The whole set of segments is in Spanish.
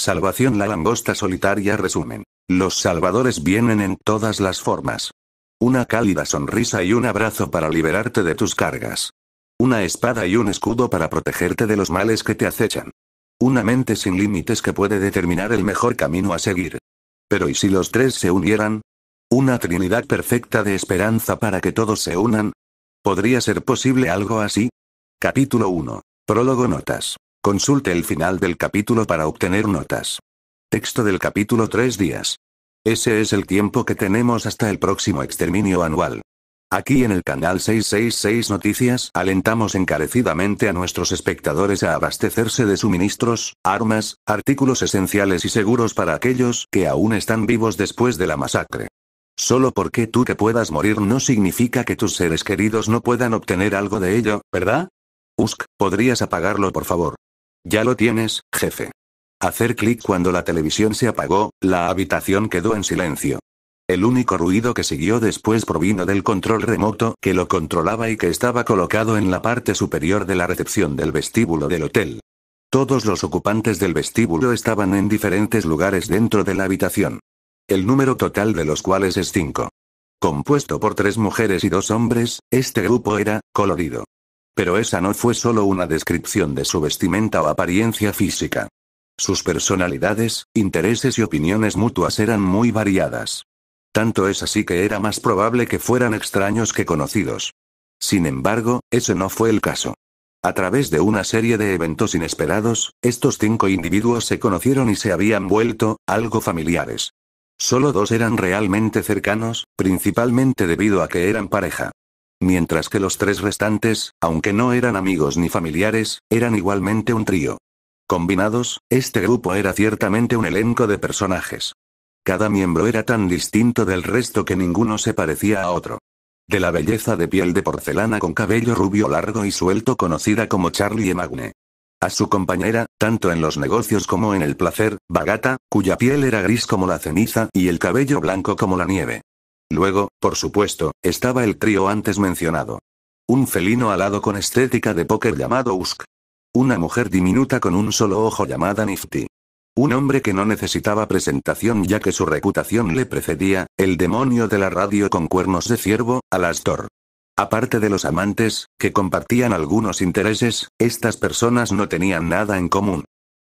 Salvación La langosta solitaria resumen. Los salvadores vienen en todas las formas. Una cálida sonrisa y un abrazo para liberarte de tus cargas. Una espada y un escudo para protegerte de los males que te acechan. Una mente sin límites que puede determinar el mejor camino a seguir. Pero ¿y si los tres se unieran? Una trinidad perfecta de esperanza para que todos se unan. ¿Podría ser posible algo así? Capítulo 1. Prólogo Notas. Consulte el final del capítulo para obtener notas. Texto del capítulo 3 días. Ese es el tiempo que tenemos hasta el próximo exterminio anual. Aquí en el canal 666 Noticias alentamos encarecidamente a nuestros espectadores a abastecerse de suministros, armas, artículos esenciales y seguros para aquellos que aún están vivos después de la masacre. Solo porque tú que puedas morir no significa que tus seres queridos no puedan obtener algo de ello, ¿verdad? Usk, ¿podrías apagarlo por favor? Ya lo tienes, jefe. Hacer clic cuando la televisión se apagó, la habitación quedó en silencio. El único ruido que siguió después provino del control remoto que lo controlaba y que estaba colocado en la parte superior de la recepción del vestíbulo del hotel. Todos los ocupantes del vestíbulo estaban en diferentes lugares dentro de la habitación. El número total de los cuales es 5. Compuesto por tres mujeres y dos hombres, este grupo era, colorido. Pero esa no fue solo una descripción de su vestimenta o apariencia física. Sus personalidades, intereses y opiniones mutuas eran muy variadas. Tanto es así que era más probable que fueran extraños que conocidos. Sin embargo, ese no fue el caso. A través de una serie de eventos inesperados, estos cinco individuos se conocieron y se habían vuelto, algo familiares. Solo dos eran realmente cercanos, principalmente debido a que eran pareja mientras que los tres restantes, aunque no eran amigos ni familiares, eran igualmente un trío. Combinados, este grupo era ciertamente un elenco de personajes. Cada miembro era tan distinto del resto que ninguno se parecía a otro. De la belleza de piel de porcelana con cabello rubio largo y suelto conocida como Charlie Magne. A su compañera, tanto en los negocios como en el placer, Bagata, cuya piel era gris como la ceniza y el cabello blanco como la nieve. Luego, por supuesto, estaba el trío antes mencionado. Un felino alado con estética de póker llamado Usk. Una mujer diminuta con un solo ojo llamada Nifty. Un hombre que no necesitaba presentación ya que su reputación le precedía, el demonio de la radio con cuernos de ciervo, Alastor. Aparte de los amantes, que compartían algunos intereses, estas personas no tenían nada en común.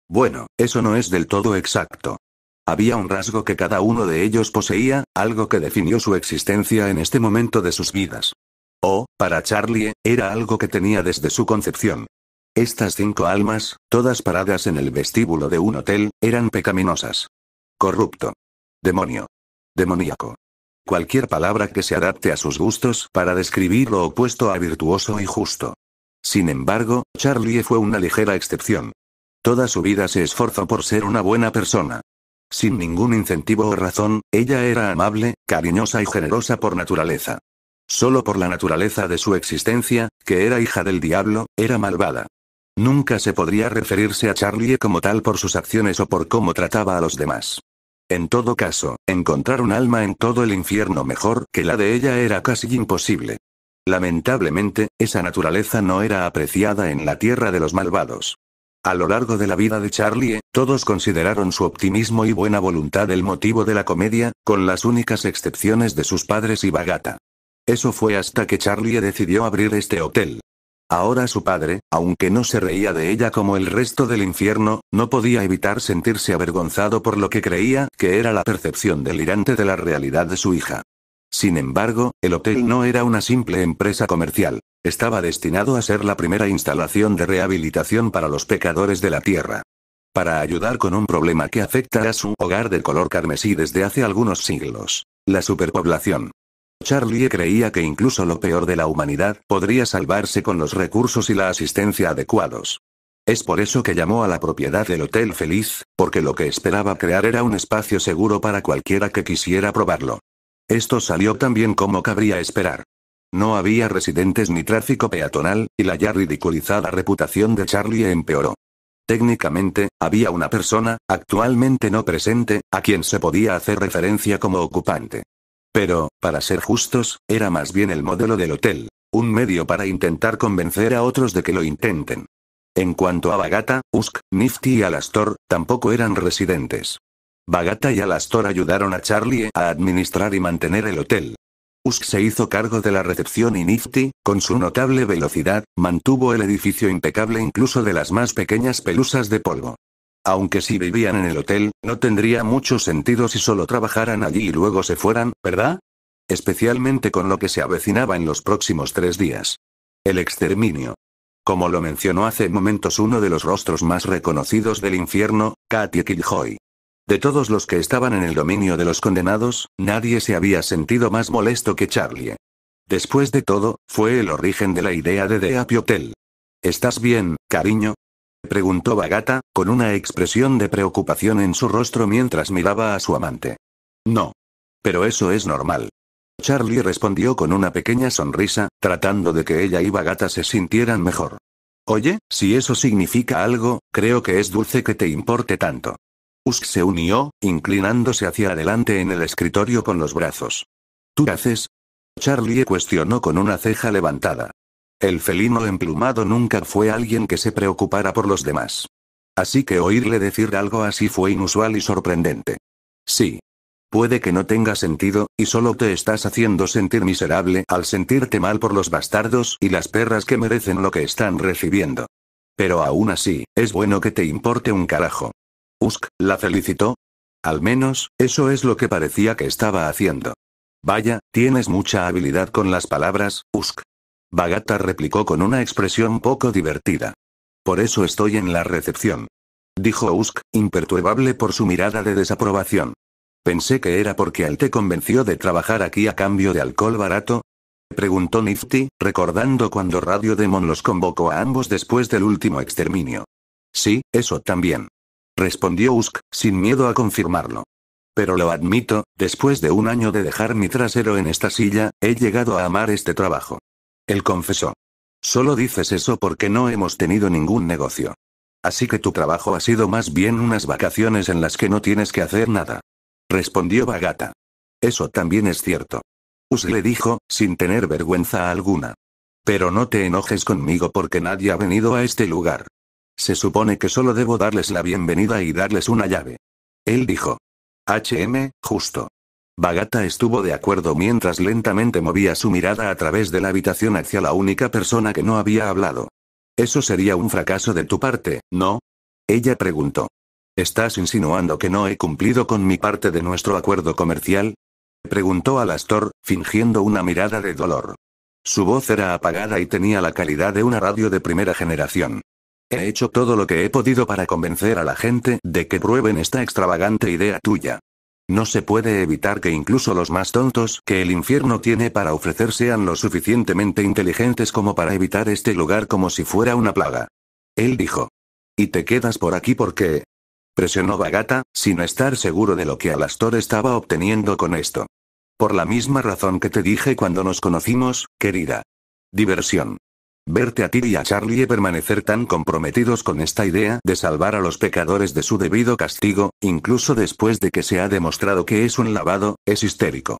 Bueno, eso no es del todo exacto. Había un rasgo que cada uno de ellos poseía, algo que definió su existencia en este momento de sus vidas. O, para Charlie, era algo que tenía desde su concepción. Estas cinco almas, todas paradas en el vestíbulo de un hotel, eran pecaminosas. Corrupto. Demonio. Demoníaco. Cualquier palabra que se adapte a sus gustos para describir lo opuesto a virtuoso y justo. Sin embargo, Charlie fue una ligera excepción. Toda su vida se esforzó por ser una buena persona. Sin ningún incentivo o razón, ella era amable, cariñosa y generosa por naturaleza. Solo por la naturaleza de su existencia, que era hija del diablo, era malvada. Nunca se podría referirse a Charlie como tal por sus acciones o por cómo trataba a los demás. En todo caso, encontrar un alma en todo el infierno mejor que la de ella era casi imposible. Lamentablemente, esa naturaleza no era apreciada en la tierra de los malvados. A lo largo de la vida de Charlie, eh, todos consideraron su optimismo y buena voluntad el motivo de la comedia, con las únicas excepciones de sus padres y Bagata. Eso fue hasta que Charlie decidió abrir este hotel. Ahora su padre, aunque no se reía de ella como el resto del infierno, no podía evitar sentirse avergonzado por lo que creía que era la percepción delirante de la realidad de su hija. Sin embargo, el hotel no era una simple empresa comercial. Estaba destinado a ser la primera instalación de rehabilitación para los pecadores de la tierra. Para ayudar con un problema que afecta a su hogar de color carmesí desde hace algunos siglos. La superpoblación. Charlie creía que incluso lo peor de la humanidad podría salvarse con los recursos y la asistencia adecuados. Es por eso que llamó a la propiedad del Hotel Feliz, porque lo que esperaba crear era un espacio seguro para cualquiera que quisiera probarlo. Esto salió tan bien como cabría esperar. No había residentes ni tráfico peatonal, y la ya ridiculizada reputación de Charlie empeoró. Técnicamente, había una persona, actualmente no presente, a quien se podía hacer referencia como ocupante. Pero, para ser justos, era más bien el modelo del hotel, un medio para intentar convencer a otros de que lo intenten. En cuanto a Bagata, Usk, Nifty y Alastor, tampoco eran residentes. Bagata y Alastor ayudaron a Charlie a administrar y mantener el hotel. Usk se hizo cargo de la recepción y Nifty, con su notable velocidad, mantuvo el edificio impecable incluso de las más pequeñas pelusas de polvo. Aunque si vivían en el hotel, no tendría mucho sentido si solo trabajaran allí y luego se fueran, ¿verdad? Especialmente con lo que se avecinaba en los próximos tres días. El exterminio. Como lo mencionó hace momentos uno de los rostros más reconocidos del infierno, Katie Kiljoy. De todos los que estaban en el dominio de los condenados, nadie se había sentido más molesto que Charlie. Después de todo, fue el origen de la idea de Dea Piotel. ¿Estás bien, cariño? preguntó Bagata, con una expresión de preocupación en su rostro mientras miraba a su amante. No. Pero eso es normal. Charlie respondió con una pequeña sonrisa, tratando de que ella y Bagata se sintieran mejor. Oye, si eso significa algo, creo que es dulce que te importe tanto. Usk se unió, inclinándose hacia adelante en el escritorio con los brazos. ¿Tú haces? Charlie cuestionó con una ceja levantada. El felino emplumado nunca fue alguien que se preocupara por los demás. Así que oírle decir algo así fue inusual y sorprendente. Sí. Puede que no tenga sentido, y solo te estás haciendo sentir miserable al sentirte mal por los bastardos y las perras que merecen lo que están recibiendo. Pero aún así, es bueno que te importe un carajo. Usk, la felicitó. Al menos, eso es lo que parecía que estaba haciendo. Vaya, tienes mucha habilidad con las palabras, Usk. Bagata replicó con una expresión poco divertida. Por eso estoy en la recepción. Dijo Usk, imperturbable por su mirada de desaprobación. Pensé que era porque él te convenció de trabajar aquí a cambio de alcohol barato, preguntó Nifty, recordando cuando Radio Demon los convocó a ambos después del último exterminio. Sí, eso también respondió Usk, sin miedo a confirmarlo. Pero lo admito, después de un año de dejar mi trasero en esta silla, he llegado a amar este trabajo. Él confesó. Solo dices eso porque no hemos tenido ningún negocio. Así que tu trabajo ha sido más bien unas vacaciones en las que no tienes que hacer nada. Respondió Bagata. Eso también es cierto. Usk le dijo, sin tener vergüenza alguna. Pero no te enojes conmigo porque nadie ha venido a este lugar. Se supone que solo debo darles la bienvenida y darles una llave. Él dijo. HM, justo. Bagata estuvo de acuerdo mientras lentamente movía su mirada a través de la habitación hacia la única persona que no había hablado. Eso sería un fracaso de tu parte, ¿no? Ella preguntó. ¿Estás insinuando que no he cumplido con mi parte de nuestro acuerdo comercial? Preguntó Astor, fingiendo una mirada de dolor. Su voz era apagada y tenía la calidad de una radio de primera generación. He hecho todo lo que he podido para convencer a la gente de que prueben esta extravagante idea tuya. No se puede evitar que incluso los más tontos que el infierno tiene para ofrecer sean lo suficientemente inteligentes como para evitar este lugar como si fuera una plaga. Él dijo. Y te quedas por aquí porque... Presionó Bagata, sin estar seguro de lo que Alastor estaba obteniendo con esto. Por la misma razón que te dije cuando nos conocimos, querida. Diversión. Verte a ti y a Charlie y permanecer tan comprometidos con esta idea de salvar a los pecadores de su debido castigo, incluso después de que se ha demostrado que es un lavado, es histérico.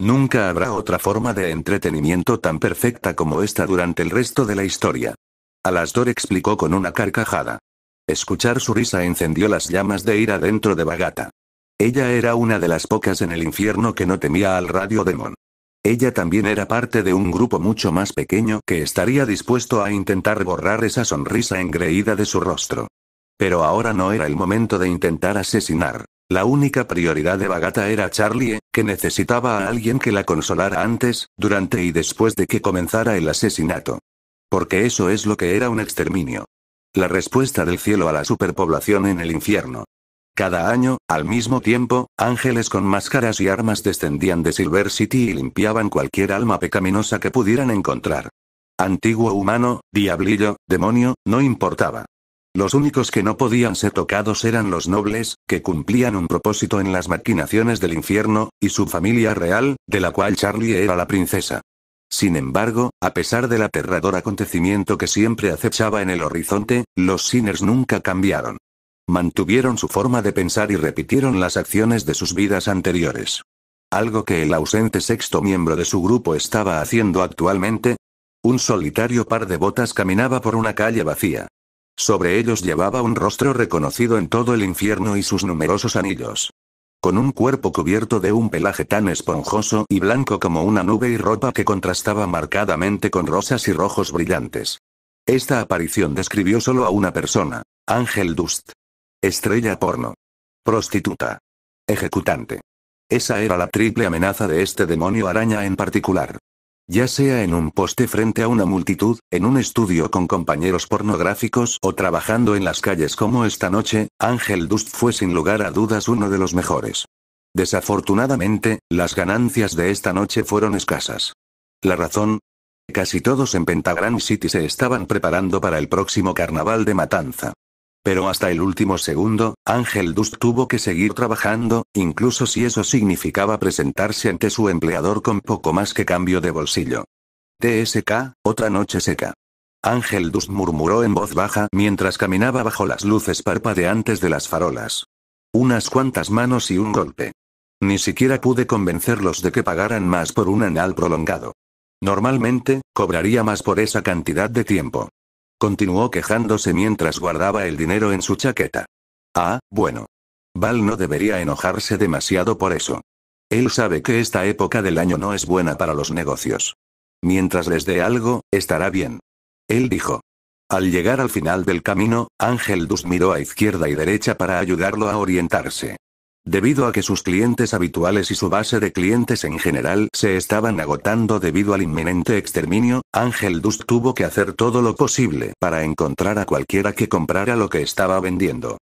Nunca habrá otra forma de entretenimiento tan perfecta como esta durante el resto de la historia. Alastor explicó con una carcajada. Escuchar su risa encendió las llamas de ira dentro de Bagata. Ella era una de las pocas en el infierno que no temía al radio demon. Ella también era parte de un grupo mucho más pequeño que estaría dispuesto a intentar borrar esa sonrisa engreída de su rostro. Pero ahora no era el momento de intentar asesinar. La única prioridad de Bagata era Charlie, que necesitaba a alguien que la consolara antes, durante y después de que comenzara el asesinato. Porque eso es lo que era un exterminio. La respuesta del cielo a la superpoblación en el infierno. Cada año, al mismo tiempo, ángeles con máscaras y armas descendían de Silver City y limpiaban cualquier alma pecaminosa que pudieran encontrar. Antiguo humano, diablillo, demonio, no importaba. Los únicos que no podían ser tocados eran los nobles, que cumplían un propósito en las maquinaciones del infierno, y su familia real, de la cual Charlie era la princesa. Sin embargo, a pesar del aterrador acontecimiento que siempre acechaba en el horizonte, los Sinners nunca cambiaron. Mantuvieron su forma de pensar y repitieron las acciones de sus vidas anteriores. Algo que el ausente sexto miembro de su grupo estaba haciendo actualmente. Un solitario par de botas caminaba por una calle vacía. Sobre ellos llevaba un rostro reconocido en todo el infierno y sus numerosos anillos. Con un cuerpo cubierto de un pelaje tan esponjoso y blanco como una nube y ropa que contrastaba marcadamente con rosas y rojos brillantes. Esta aparición describió solo a una persona, Ángel Dust. Estrella porno. Prostituta. Ejecutante. Esa era la triple amenaza de este demonio araña en particular. Ya sea en un poste frente a una multitud, en un estudio con compañeros pornográficos o trabajando en las calles como esta noche, Ángel Dust fue sin lugar a dudas uno de los mejores. Desafortunadamente, las ganancias de esta noche fueron escasas. La razón? Casi todos en Pentagram City se estaban preparando para el próximo carnaval de Matanza. Pero hasta el último segundo, Ángel Dust tuvo que seguir trabajando, incluso si eso significaba presentarse ante su empleador con poco más que cambio de bolsillo. TSK, otra noche seca. Ángel Dust murmuró en voz baja mientras caminaba bajo las luces parpadeantes de las farolas. Unas cuantas manos y un golpe. Ni siquiera pude convencerlos de que pagaran más por un anal prolongado. Normalmente, cobraría más por esa cantidad de tiempo. Continuó quejándose mientras guardaba el dinero en su chaqueta. Ah, bueno. Val no debería enojarse demasiado por eso. Él sabe que esta época del año no es buena para los negocios. Mientras les dé algo, estará bien. Él dijo. Al llegar al final del camino, Ángel Dus miró a izquierda y derecha para ayudarlo a orientarse debido a que sus clientes habituales y su base de clientes en general se estaban agotando debido al inminente exterminio, Ángel Dust tuvo que hacer todo lo posible para encontrar a cualquiera que comprara lo que estaba vendiendo.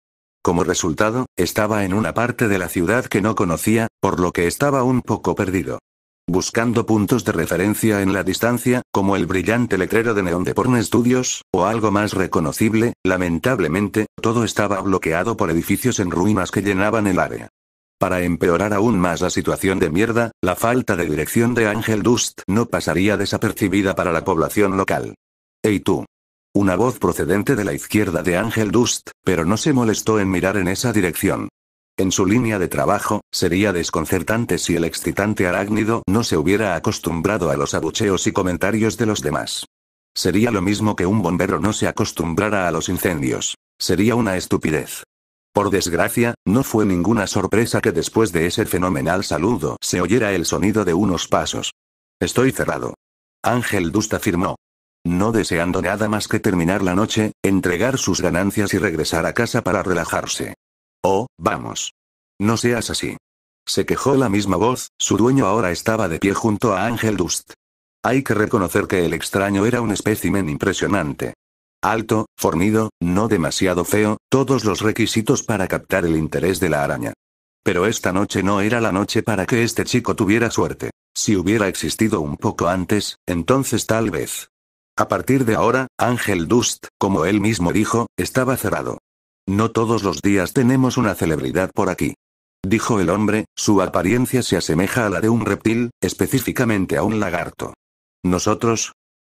Como resultado, estaba en una parte de la ciudad que no conocía, por lo que estaba un poco perdido buscando puntos de referencia en la distancia, como el brillante letrero de neón de Porn Studios, o algo más reconocible, lamentablemente, todo estaba bloqueado por edificios en ruinas que llenaban el área. Para empeorar aún más la situación de mierda, la falta de dirección de Ángel Dust no pasaría desapercibida para la población local. Ey tú. Una voz procedente de la izquierda de Ángel Dust, pero no se molestó en mirar en esa dirección. En su línea de trabajo, sería desconcertante si el excitante arácnido no se hubiera acostumbrado a los abucheos y comentarios de los demás. Sería lo mismo que un bombero no se acostumbrara a los incendios. Sería una estupidez. Por desgracia, no fue ninguna sorpresa que después de ese fenomenal saludo se oyera el sonido de unos pasos. Estoy cerrado. Ángel Dust afirmó. No deseando nada más que terminar la noche, entregar sus ganancias y regresar a casa para relajarse. Oh, vamos. No seas así. Se quejó la misma voz, su dueño ahora estaba de pie junto a Ángel Dust. Hay que reconocer que el extraño era un espécimen impresionante. Alto, fornido, no demasiado feo, todos los requisitos para captar el interés de la araña. Pero esta noche no era la noche para que este chico tuviera suerte. Si hubiera existido un poco antes, entonces tal vez. A partir de ahora, Ángel Dust, como él mismo dijo, estaba cerrado. No todos los días tenemos una celebridad por aquí. Dijo el hombre, su apariencia se asemeja a la de un reptil, específicamente a un lagarto. ¿Nosotros?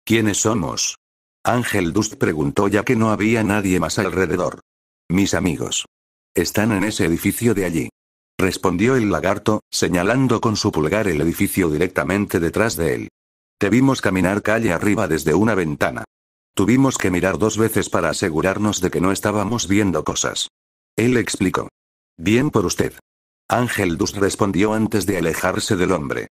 ¿Quiénes somos? Ángel Dust preguntó ya que no había nadie más alrededor. Mis amigos. Están en ese edificio de allí. Respondió el lagarto, señalando con su pulgar el edificio directamente detrás de él. Te vimos caminar calle arriba desde una ventana. Tuvimos que mirar dos veces para asegurarnos de que no estábamos viendo cosas. Él explicó. Bien por usted. Ángel Dust respondió antes de alejarse del hombre.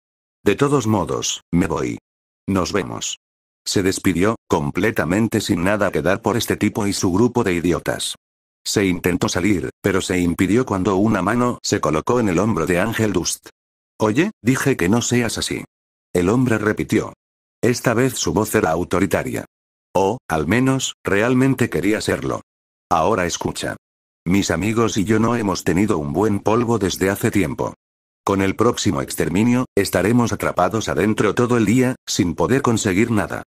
De todos modos, me voy. Nos vemos. Se despidió, completamente sin nada que dar por este tipo y su grupo de idiotas. Se intentó salir, pero se impidió cuando una mano se colocó en el hombro de Ángel Dust. Oye, dije que no seas así. El hombre repitió. Esta vez su voz era autoritaria. O, oh, al menos, realmente quería serlo. Ahora escucha. Mis amigos y yo no hemos tenido un buen polvo desde hace tiempo. Con el próximo exterminio, estaremos atrapados adentro todo el día, sin poder conseguir nada.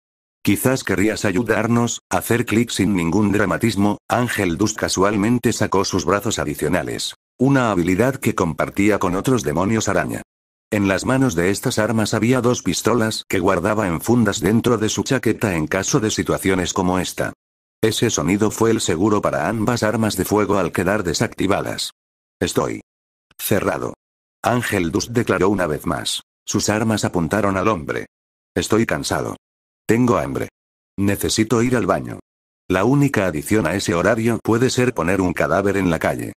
Quizás querrías ayudarnos, hacer clic sin ningún dramatismo, Ángel Dus casualmente sacó sus brazos adicionales. Una habilidad que compartía con otros demonios araña. En las manos de estas armas había dos pistolas que guardaba en fundas dentro de su chaqueta en caso de situaciones como esta. Ese sonido fue el seguro para ambas armas de fuego al quedar desactivadas. Estoy cerrado. Ángel Dus declaró una vez más. Sus armas apuntaron al hombre. Estoy cansado. Tengo hambre. Necesito ir al baño. La única adición a ese horario puede ser poner un cadáver en la calle.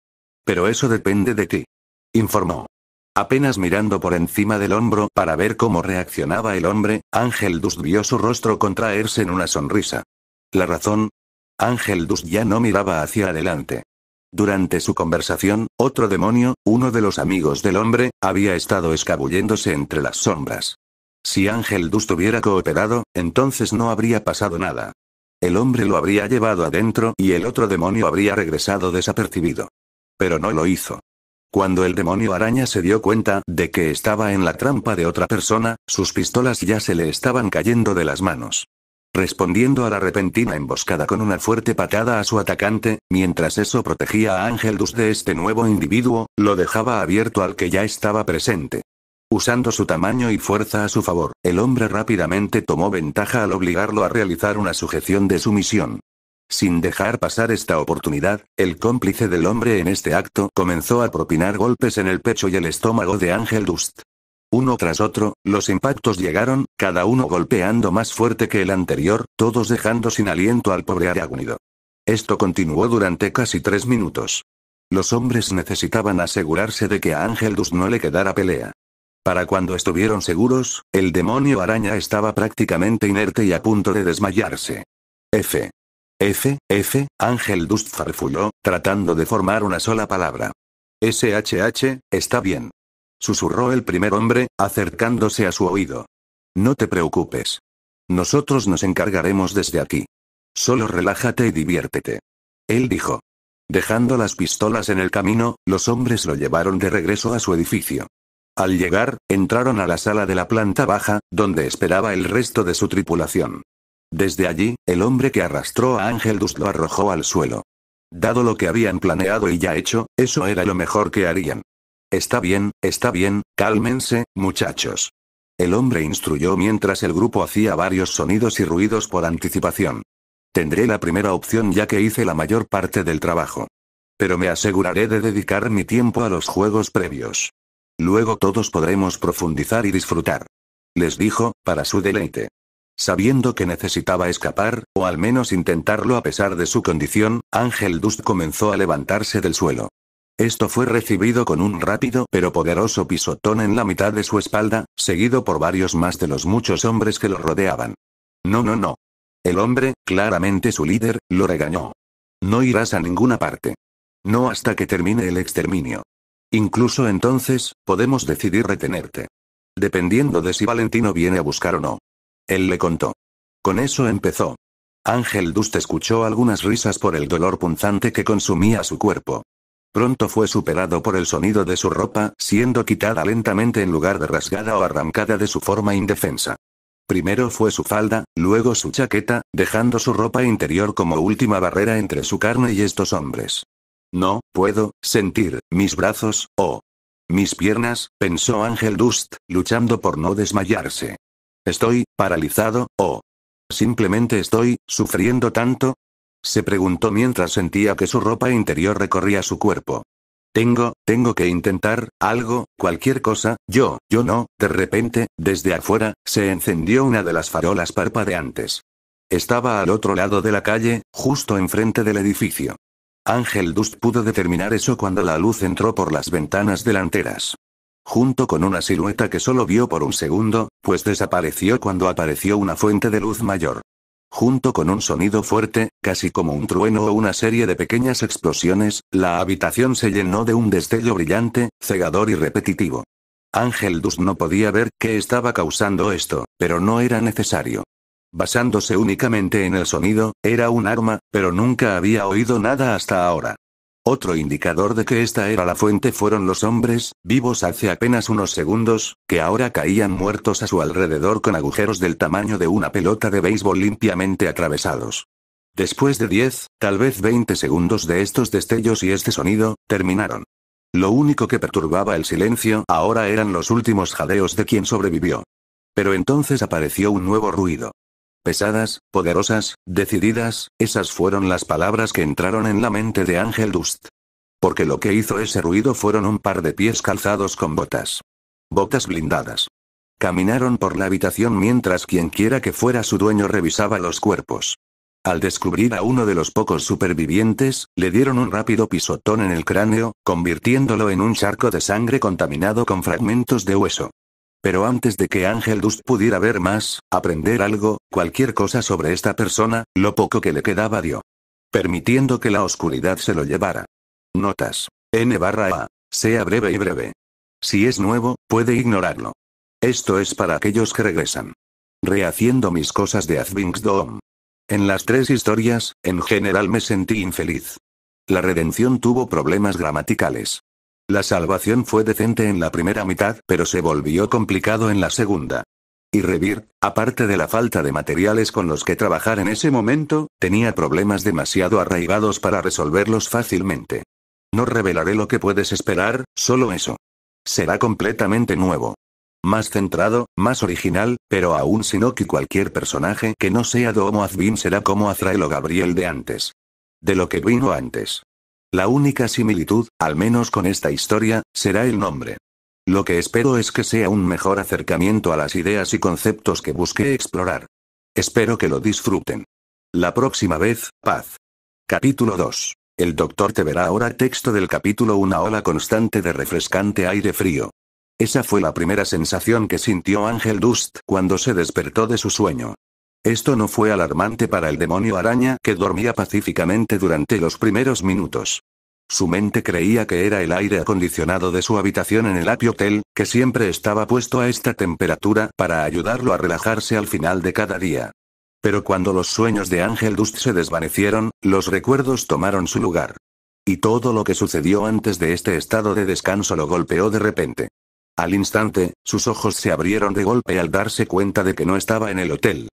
Pero eso depende de ti. Informó. Apenas mirando por encima del hombro para ver cómo reaccionaba el hombre, Ángel Dus vio su rostro contraerse en una sonrisa. La razón, Ángel Dus ya no miraba hacia adelante. Durante su conversación, otro demonio, uno de los amigos del hombre, había estado escabulléndose entre las sombras. Si Ángel Dust hubiera cooperado, entonces no habría pasado nada. El hombre lo habría llevado adentro y el otro demonio habría regresado desapercibido. Pero no lo hizo. Cuando el demonio araña se dio cuenta de que estaba en la trampa de otra persona, sus pistolas ya se le estaban cayendo de las manos. Respondiendo a la repentina emboscada con una fuerte patada a su atacante, mientras eso protegía a Ángel Dus de este nuevo individuo, lo dejaba abierto al que ya estaba presente. Usando su tamaño y fuerza a su favor, el hombre rápidamente tomó ventaja al obligarlo a realizar una sujeción de sumisión. Sin dejar pasar esta oportunidad, el cómplice del hombre en este acto comenzó a propinar golpes en el pecho y el estómago de Ángel Dust. Uno tras otro, los impactos llegaron, cada uno golpeando más fuerte que el anterior, todos dejando sin aliento al pobre arañudo Esto continuó durante casi tres minutos. Los hombres necesitaban asegurarse de que a Ángel Dust no le quedara pelea. Para cuando estuvieron seguros, el demonio araña estaba prácticamente inerte y a punto de desmayarse. F. F, F, Ángel Dust tratando de formar una sola palabra. SHH, está bien. Susurró el primer hombre, acercándose a su oído. No te preocupes. Nosotros nos encargaremos desde aquí. Solo relájate y diviértete. Él dijo. Dejando las pistolas en el camino, los hombres lo llevaron de regreso a su edificio. Al llegar, entraron a la sala de la planta baja, donde esperaba el resto de su tripulación. Desde allí, el hombre que arrastró a Ángel Dust lo arrojó al suelo. Dado lo que habían planeado y ya hecho, eso era lo mejor que harían. Está bien, está bien, cálmense, muchachos. El hombre instruyó mientras el grupo hacía varios sonidos y ruidos por anticipación. Tendré la primera opción ya que hice la mayor parte del trabajo. Pero me aseguraré de dedicar mi tiempo a los juegos previos. Luego todos podremos profundizar y disfrutar. Les dijo, para su deleite. Sabiendo que necesitaba escapar, o al menos intentarlo a pesar de su condición, Ángel Dust comenzó a levantarse del suelo. Esto fue recibido con un rápido pero poderoso pisotón en la mitad de su espalda, seguido por varios más de los muchos hombres que lo rodeaban. No, no, no. El hombre, claramente su líder, lo regañó. No irás a ninguna parte. No hasta que termine el exterminio. Incluso entonces, podemos decidir retenerte. Dependiendo de si Valentino viene a buscar o no. Él le contó. Con eso empezó. Ángel Dust escuchó algunas risas por el dolor punzante que consumía su cuerpo. Pronto fue superado por el sonido de su ropa, siendo quitada lentamente en lugar de rasgada o arrancada de su forma indefensa. Primero fue su falda, luego su chaqueta, dejando su ropa interior como última barrera entre su carne y estos hombres. No, puedo, sentir, mis brazos, o Mis piernas, pensó Ángel Dust, luchando por no desmayarse. ¿Estoy paralizado, o simplemente estoy sufriendo tanto? Se preguntó mientras sentía que su ropa interior recorría su cuerpo. Tengo, tengo que intentar, algo, cualquier cosa, yo, yo no, de repente, desde afuera, se encendió una de las farolas parpadeantes. Estaba al otro lado de la calle, justo enfrente del edificio. Ángel Dust pudo determinar eso cuando la luz entró por las ventanas delanteras junto con una silueta que solo vio por un segundo, pues desapareció cuando apareció una fuente de luz mayor. Junto con un sonido fuerte, casi como un trueno o una serie de pequeñas explosiones, la habitación se llenó de un destello brillante, cegador y repetitivo. Ángel Dus no podía ver qué estaba causando esto, pero no era necesario. Basándose únicamente en el sonido, era un arma, pero nunca había oído nada hasta ahora. Otro indicador de que esta era la fuente fueron los hombres, vivos hace apenas unos segundos, que ahora caían muertos a su alrededor con agujeros del tamaño de una pelota de béisbol limpiamente atravesados. Después de 10, tal vez 20 segundos de estos destellos y este sonido, terminaron. Lo único que perturbaba el silencio ahora eran los últimos jadeos de quien sobrevivió. Pero entonces apareció un nuevo ruido. Pesadas, poderosas, decididas, esas fueron las palabras que entraron en la mente de Ángel Dust. Porque lo que hizo ese ruido fueron un par de pies calzados con botas. Botas blindadas. Caminaron por la habitación mientras quienquiera que fuera su dueño revisaba los cuerpos. Al descubrir a uno de los pocos supervivientes, le dieron un rápido pisotón en el cráneo, convirtiéndolo en un charco de sangre contaminado con fragmentos de hueso. Pero antes de que Ángel Dust pudiera ver más, aprender algo, cualquier cosa sobre esta persona, lo poco que le quedaba dio. Permitiendo que la oscuridad se lo llevara. Notas. N barra A. Sea breve y breve. Si es nuevo, puede ignorarlo. Esto es para aquellos que regresan. Rehaciendo mis cosas de Dome. En las tres historias, en general me sentí infeliz. La redención tuvo problemas gramaticales. La salvación fue decente en la primera mitad, pero se volvió complicado en la segunda. Y Revir, aparte de la falta de materiales con los que trabajar en ese momento, tenía problemas demasiado arraigados para resolverlos fácilmente. No revelaré lo que puedes esperar, solo eso. Será completamente nuevo. Más centrado, más original, pero aún sino que cualquier personaje que no sea Domo Advin será como Azrael o Gabriel de antes. De lo que vino antes. La única similitud, al menos con esta historia, será el nombre. Lo que espero es que sea un mejor acercamiento a las ideas y conceptos que busqué explorar. Espero que lo disfruten. La próxima vez, paz. Capítulo 2. El doctor te verá ahora texto del capítulo Una ola constante de refrescante aire frío. Esa fue la primera sensación que sintió Ángel Dust cuando se despertó de su sueño. Esto no fue alarmante para el demonio araña que dormía pacíficamente durante los primeros minutos. Su mente creía que era el aire acondicionado de su habitación en el api Hotel, que siempre estaba puesto a esta temperatura para ayudarlo a relajarse al final de cada día. Pero cuando los sueños de Ángel Dust se desvanecieron, los recuerdos tomaron su lugar. Y todo lo que sucedió antes de este estado de descanso lo golpeó de repente. Al instante, sus ojos se abrieron de golpe al darse cuenta de que no estaba en el hotel,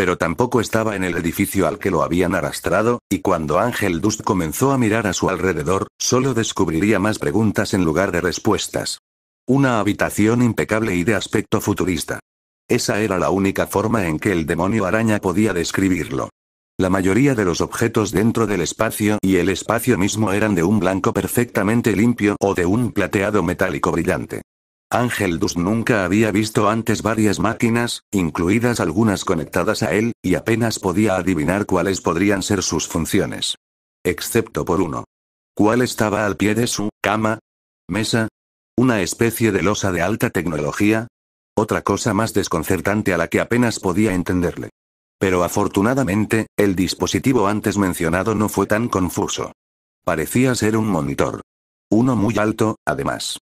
pero tampoco estaba en el edificio al que lo habían arrastrado, y cuando Ángel Dust comenzó a mirar a su alrededor, solo descubriría más preguntas en lugar de respuestas. Una habitación impecable y de aspecto futurista. Esa era la única forma en que el demonio araña podía describirlo. La mayoría de los objetos dentro del espacio y el espacio mismo eran de un blanco perfectamente limpio o de un plateado metálico brillante. Ángel Dust nunca había visto antes varias máquinas, incluidas algunas conectadas a él, y apenas podía adivinar cuáles podrían ser sus funciones. Excepto por uno. ¿Cuál estaba al pie de su cama? ¿Mesa? ¿Una especie de losa de alta tecnología? Otra cosa más desconcertante a la que apenas podía entenderle. Pero afortunadamente, el dispositivo antes mencionado no fue tan confuso. Parecía ser un monitor. Uno muy alto, además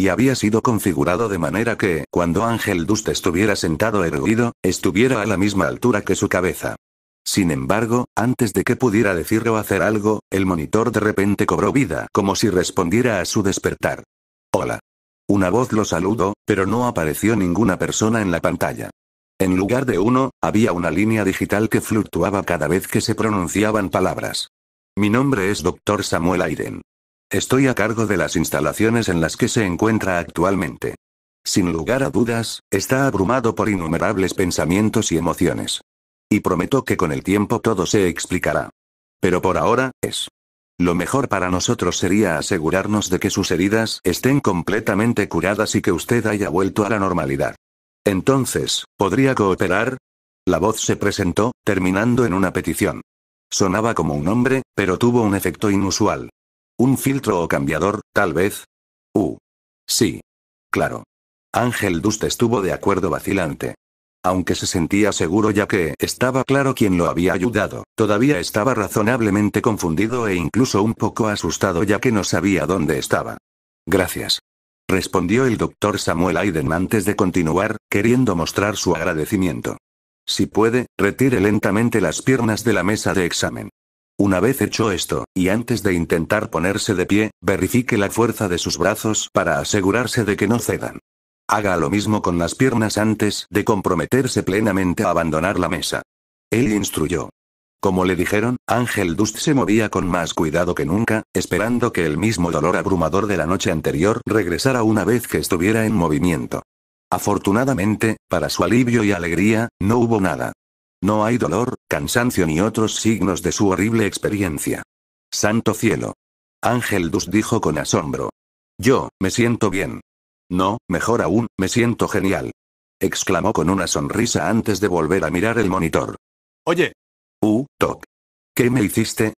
y había sido configurado de manera que, cuando Ángel Dust estuviera sentado erguido, estuviera a la misma altura que su cabeza. Sin embargo, antes de que pudiera decir o hacer algo, el monitor de repente cobró vida, como si respondiera a su despertar. Hola. Una voz lo saludó, pero no apareció ninguna persona en la pantalla. En lugar de uno, había una línea digital que fluctuaba cada vez que se pronunciaban palabras. Mi nombre es Dr. Samuel Aiden. Estoy a cargo de las instalaciones en las que se encuentra actualmente. Sin lugar a dudas, está abrumado por innumerables pensamientos y emociones. Y prometo que con el tiempo todo se explicará. Pero por ahora, es. Lo mejor para nosotros sería asegurarnos de que sus heridas estén completamente curadas y que usted haya vuelto a la normalidad. Entonces, ¿podría cooperar? La voz se presentó, terminando en una petición. Sonaba como un hombre, pero tuvo un efecto inusual. Un filtro o cambiador, tal vez. U, Sí. Claro. Ángel Dust estuvo de acuerdo vacilante. Aunque se sentía seguro ya que estaba claro quién lo había ayudado, todavía estaba razonablemente confundido e incluso un poco asustado ya que no sabía dónde estaba. Gracias. Respondió el doctor Samuel Aiden antes de continuar, queriendo mostrar su agradecimiento. Si puede, retire lentamente las piernas de la mesa de examen. Una vez hecho esto, y antes de intentar ponerse de pie, verifique la fuerza de sus brazos para asegurarse de que no cedan. Haga lo mismo con las piernas antes de comprometerse plenamente a abandonar la mesa. Él instruyó. Como le dijeron, Ángel Dust se movía con más cuidado que nunca, esperando que el mismo dolor abrumador de la noche anterior regresara una vez que estuviera en movimiento. Afortunadamente, para su alivio y alegría, no hubo nada. No hay dolor, cansancio ni otros signos de su horrible experiencia. Santo cielo. Ángel Dus dijo con asombro. Yo, me siento bien. No, mejor aún, me siento genial. Exclamó con una sonrisa antes de volver a mirar el monitor. Oye. Uh, Toc. ¿Qué me hiciste?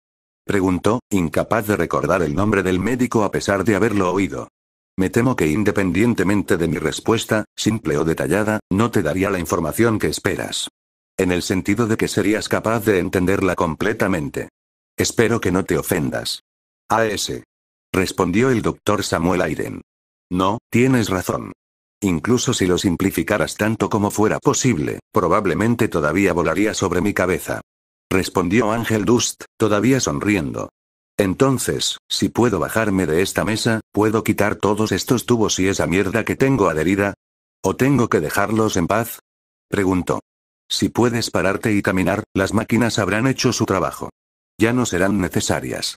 Preguntó, incapaz de recordar el nombre del médico a pesar de haberlo oído. Me temo que independientemente de mi respuesta, simple o detallada, no te daría la información que esperas. En el sentido de que serías capaz de entenderla completamente. Espero que no te ofendas. A.S. Respondió el doctor Samuel Aiden. No, tienes razón. Incluso si lo simplificaras tanto como fuera posible, probablemente todavía volaría sobre mi cabeza. Respondió Ángel Dust, todavía sonriendo. Entonces, si puedo bajarme de esta mesa, ¿puedo quitar todos estos tubos y esa mierda que tengo adherida? ¿O tengo que dejarlos en paz? Preguntó. Si puedes pararte y caminar, las máquinas habrán hecho su trabajo. Ya no serán necesarias.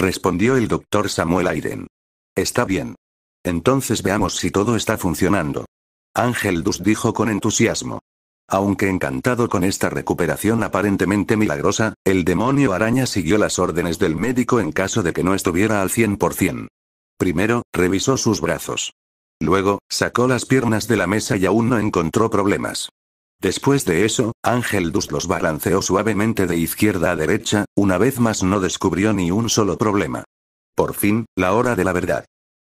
Respondió el doctor Samuel Aiden. Está bien. Entonces veamos si todo está funcionando. Ángel Dus dijo con entusiasmo. Aunque encantado con esta recuperación aparentemente milagrosa, el demonio araña siguió las órdenes del médico en caso de que no estuviera al 100%. Primero, revisó sus brazos. Luego, sacó las piernas de la mesa y aún no encontró problemas. Después de eso, Ángel Dust los balanceó suavemente de izquierda a derecha, una vez más no descubrió ni un solo problema. Por fin, la hora de la verdad.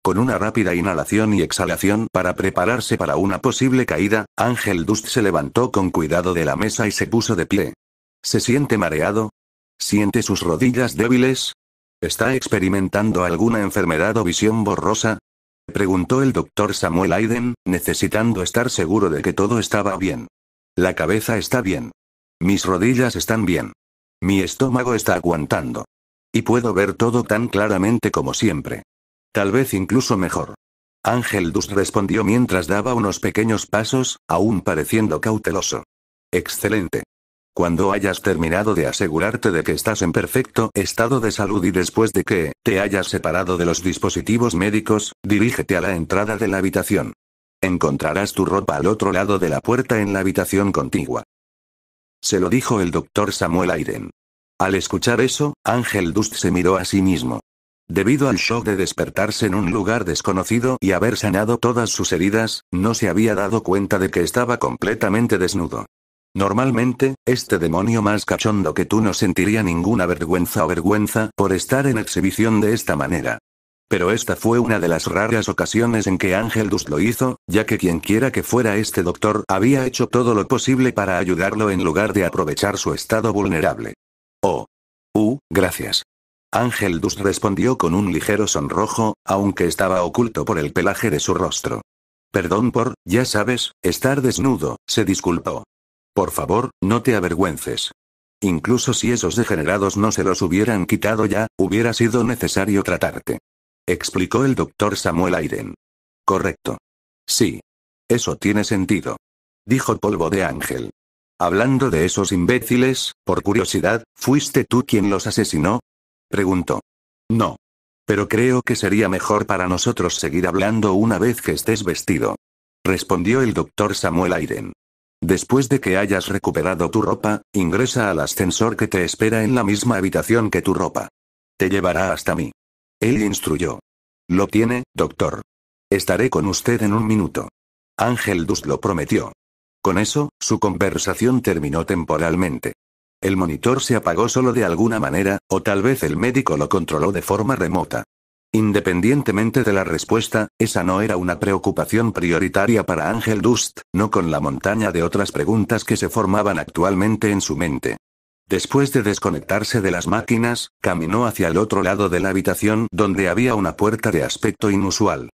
Con una rápida inhalación y exhalación para prepararse para una posible caída, Ángel Dust se levantó con cuidado de la mesa y se puso de pie. ¿Se siente mareado? ¿Siente sus rodillas débiles? ¿Está experimentando alguna enfermedad o visión borrosa? Preguntó el doctor Samuel Aiden, necesitando estar seguro de que todo estaba bien. La cabeza está bien. Mis rodillas están bien. Mi estómago está aguantando. Y puedo ver todo tan claramente como siempre. Tal vez incluso mejor. Ángel Dus respondió mientras daba unos pequeños pasos, aún pareciendo cauteloso. Excelente. Cuando hayas terminado de asegurarte de que estás en perfecto estado de salud y después de que te hayas separado de los dispositivos médicos, dirígete a la entrada de la habitación. Encontrarás tu ropa al otro lado de la puerta en la habitación contigua. Se lo dijo el doctor Samuel Aiden. Al escuchar eso, Ángel Dust se miró a sí mismo. Debido al shock de despertarse en un lugar desconocido y haber sanado todas sus heridas, no se había dado cuenta de que estaba completamente desnudo. Normalmente, este demonio más cachondo que tú no sentiría ninguna vergüenza o vergüenza por estar en exhibición de esta manera. Pero esta fue una de las raras ocasiones en que Ángel Dus lo hizo, ya que quienquiera que fuera este doctor había hecho todo lo posible para ayudarlo en lugar de aprovechar su estado vulnerable. Oh. Uh, gracias. Ángel Dus respondió con un ligero sonrojo, aunque estaba oculto por el pelaje de su rostro. Perdón por, ya sabes, estar desnudo, se disculpó. Por favor, no te avergüences. Incluso si esos degenerados no se los hubieran quitado ya, hubiera sido necesario tratarte explicó el doctor Samuel Aiden. Correcto. Sí. Eso tiene sentido. Dijo Polvo de Ángel. Hablando de esos imbéciles, por curiosidad, ¿fuiste tú quien los asesinó? Preguntó. No. Pero creo que sería mejor para nosotros seguir hablando una vez que estés vestido. Respondió el doctor Samuel Aiden. Después de que hayas recuperado tu ropa, ingresa al ascensor que te espera en la misma habitación que tu ropa. Te llevará hasta mí. Él instruyó. Lo tiene, doctor. Estaré con usted en un minuto. Ángel Dust lo prometió. Con eso, su conversación terminó temporalmente. El monitor se apagó solo de alguna manera, o tal vez el médico lo controló de forma remota. Independientemente de la respuesta, esa no era una preocupación prioritaria para Ángel Dust, no con la montaña de otras preguntas que se formaban actualmente en su mente. Después de desconectarse de las máquinas, caminó hacia el otro lado de la habitación donde había una puerta de aspecto inusual.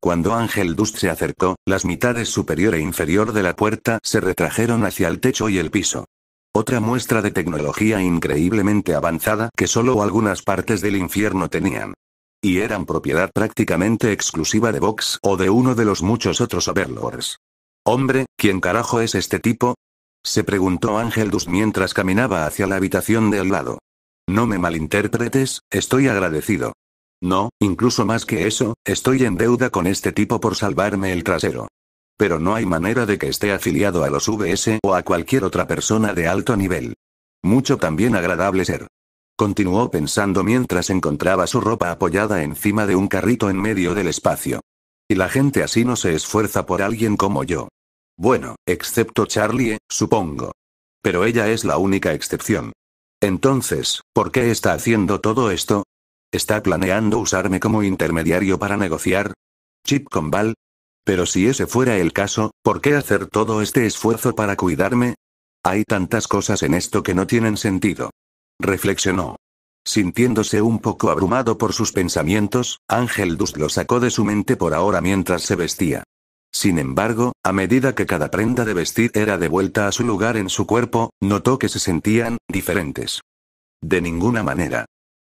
Cuando Ángel Dust se acercó, las mitades superior e inferior de la puerta se retrajeron hacia el techo y el piso. Otra muestra de tecnología increíblemente avanzada que solo algunas partes del infierno tenían. Y eran propiedad prácticamente exclusiva de Vox o de uno de los muchos otros Overlords. Hombre, ¿quién carajo es este tipo? Se preguntó Ángel Dus mientras caminaba hacia la habitación de al lado. No me malinterpretes, estoy agradecido. No, incluso más que eso, estoy en deuda con este tipo por salvarme el trasero. Pero no hay manera de que esté afiliado a los VS o a cualquier otra persona de alto nivel. Mucho también agradable ser. Continuó pensando mientras encontraba su ropa apoyada encima de un carrito en medio del espacio. Y la gente así no se esfuerza por alguien como yo. Bueno, excepto Charlie, eh, supongo. Pero ella es la única excepción. Entonces, ¿por qué está haciendo todo esto? ¿Está planeando usarme como intermediario para negociar? ¿Chip con Val? Pero si ese fuera el caso, ¿por qué hacer todo este esfuerzo para cuidarme? Hay tantas cosas en esto que no tienen sentido. Reflexionó. Sintiéndose un poco abrumado por sus pensamientos, Ángel Dus lo sacó de su mente por ahora mientras se vestía. Sin embargo, a medida que cada prenda de vestir era devuelta a su lugar en su cuerpo, notó que se sentían diferentes. De ninguna manera.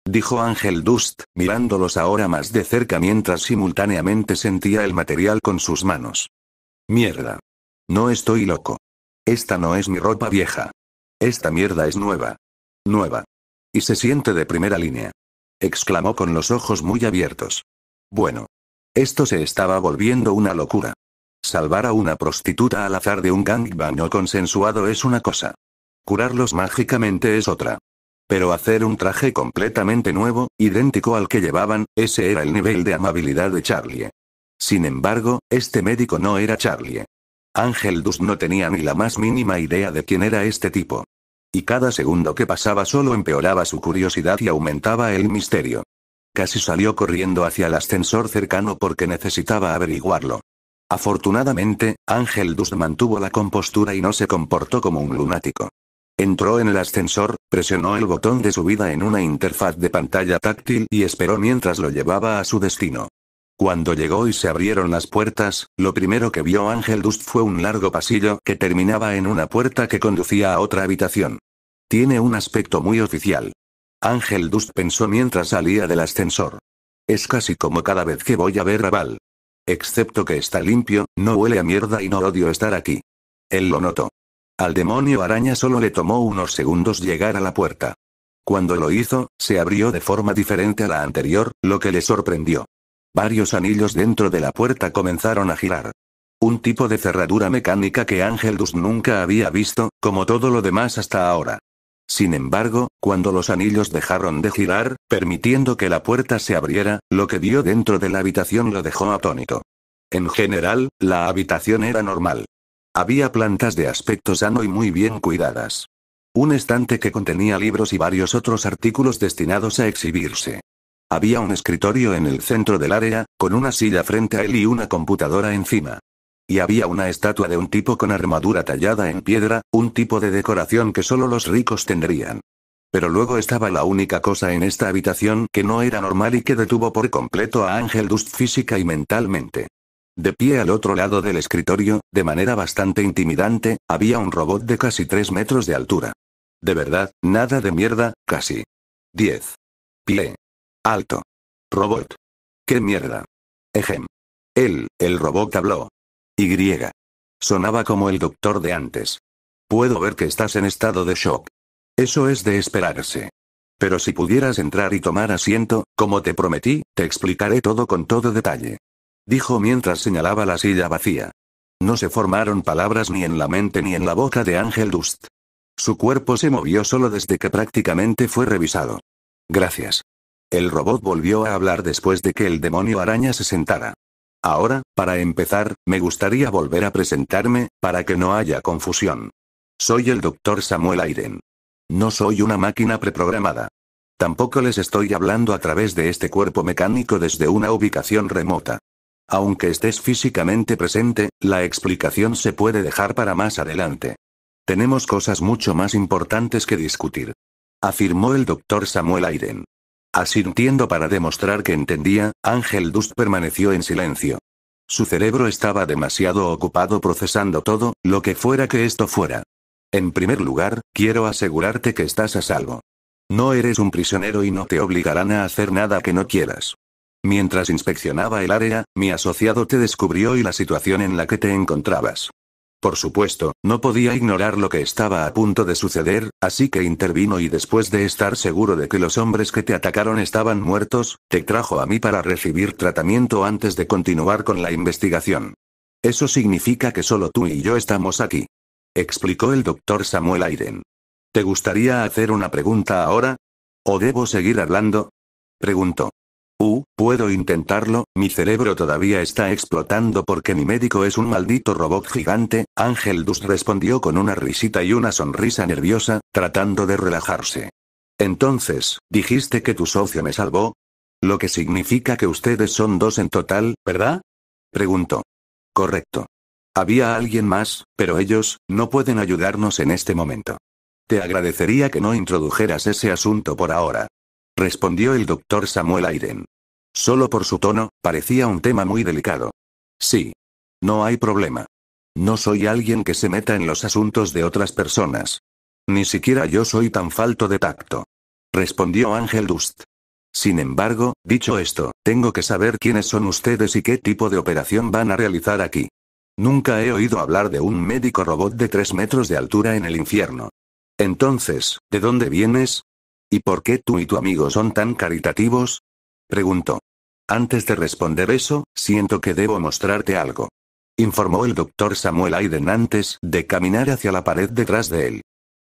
Dijo Ángel Dust, mirándolos ahora más de cerca mientras simultáneamente sentía el material con sus manos. Mierda. No estoy loco. Esta no es mi ropa vieja. Esta mierda es nueva. Nueva. Y se siente de primera línea. Exclamó con los ojos muy abiertos. Bueno. Esto se estaba volviendo una locura. Salvar a una prostituta al azar de un gangbang no consensuado es una cosa. Curarlos mágicamente es otra. Pero hacer un traje completamente nuevo, idéntico al que llevaban, ese era el nivel de amabilidad de Charlie. Sin embargo, este médico no era Charlie. Ángel Dus no tenía ni la más mínima idea de quién era este tipo. Y cada segundo que pasaba solo empeoraba su curiosidad y aumentaba el misterio. Casi salió corriendo hacia el ascensor cercano porque necesitaba averiguarlo. Afortunadamente, Ángel Dust mantuvo la compostura y no se comportó como un lunático. Entró en el ascensor, presionó el botón de subida en una interfaz de pantalla táctil y esperó mientras lo llevaba a su destino. Cuando llegó y se abrieron las puertas, lo primero que vio Ángel Dust fue un largo pasillo que terminaba en una puerta que conducía a otra habitación. Tiene un aspecto muy oficial. Ángel Dust pensó mientras salía del ascensor. Es casi como cada vez que voy a ver a Val. Excepto que está limpio, no huele a mierda y no odio estar aquí. Él lo notó. Al demonio araña solo le tomó unos segundos llegar a la puerta. Cuando lo hizo, se abrió de forma diferente a la anterior, lo que le sorprendió. Varios anillos dentro de la puerta comenzaron a girar. Un tipo de cerradura mecánica que Ángel Dus nunca había visto, como todo lo demás hasta ahora. Sin embargo, cuando los anillos dejaron de girar, permitiendo que la puerta se abriera, lo que vio dentro de la habitación lo dejó atónito. En general, la habitación era normal. Había plantas de aspecto sano y muy bien cuidadas. Un estante que contenía libros y varios otros artículos destinados a exhibirse. Había un escritorio en el centro del área, con una silla frente a él y una computadora encima. Y había una estatua de un tipo con armadura tallada en piedra, un tipo de decoración que solo los ricos tendrían. Pero luego estaba la única cosa en esta habitación que no era normal y que detuvo por completo a Ángel Dust física y mentalmente. De pie al otro lado del escritorio, de manera bastante intimidante, había un robot de casi 3 metros de altura. De verdad, nada de mierda, casi. 10. Pie. Alto. Robot. ¿Qué mierda? Ejem. Él, el robot habló. Y. Sonaba como el doctor de antes. Puedo ver que estás en estado de shock. Eso es de esperarse. Pero si pudieras entrar y tomar asiento, como te prometí, te explicaré todo con todo detalle. Dijo mientras señalaba la silla vacía. No se formaron palabras ni en la mente ni en la boca de Ángel Dust. Su cuerpo se movió solo desde que prácticamente fue revisado. Gracias. El robot volvió a hablar después de que el demonio araña se sentara. Ahora, para empezar, me gustaría volver a presentarme, para que no haya confusión. Soy el Dr. Samuel Aiden. No soy una máquina preprogramada. Tampoco les estoy hablando a través de este cuerpo mecánico desde una ubicación remota. Aunque estés físicamente presente, la explicación se puede dejar para más adelante. Tenemos cosas mucho más importantes que discutir. Afirmó el doctor Samuel Aiden. Asintiendo para demostrar que entendía, Ángel Dust permaneció en silencio. Su cerebro estaba demasiado ocupado procesando todo, lo que fuera que esto fuera. En primer lugar, quiero asegurarte que estás a salvo. No eres un prisionero y no te obligarán a hacer nada que no quieras. Mientras inspeccionaba el área, mi asociado te descubrió y la situación en la que te encontrabas. Por supuesto, no podía ignorar lo que estaba a punto de suceder, así que intervino y después de estar seguro de que los hombres que te atacaron estaban muertos, te trajo a mí para recibir tratamiento antes de continuar con la investigación. Eso significa que solo tú y yo estamos aquí. Explicó el doctor Samuel Aiden. ¿Te gustaría hacer una pregunta ahora? ¿O debo seguir hablando? Preguntó puedo intentarlo, mi cerebro todavía está explotando porque mi médico es un maldito robot gigante, Ángel Dus respondió con una risita y una sonrisa nerviosa, tratando de relajarse. Entonces, dijiste que tu socio me salvó. Lo que significa que ustedes son dos en total, ¿verdad? Preguntó. Correcto. Había alguien más, pero ellos, no pueden ayudarnos en este momento. Te agradecería que no introdujeras ese asunto por ahora. Respondió el doctor Samuel Aiden. Solo por su tono, parecía un tema muy delicado. Sí. No hay problema. No soy alguien que se meta en los asuntos de otras personas. Ni siquiera yo soy tan falto de tacto. Respondió Ángel Dust. Sin embargo, dicho esto, tengo que saber quiénes son ustedes y qué tipo de operación van a realizar aquí. Nunca he oído hablar de un médico robot de 3 metros de altura en el infierno. Entonces, ¿de dónde vienes? ¿Y por qué tú y tu amigo son tan caritativos? Preguntó. Antes de responder eso, siento que debo mostrarte algo. Informó el doctor Samuel Aiden antes de caminar hacia la pared detrás de él.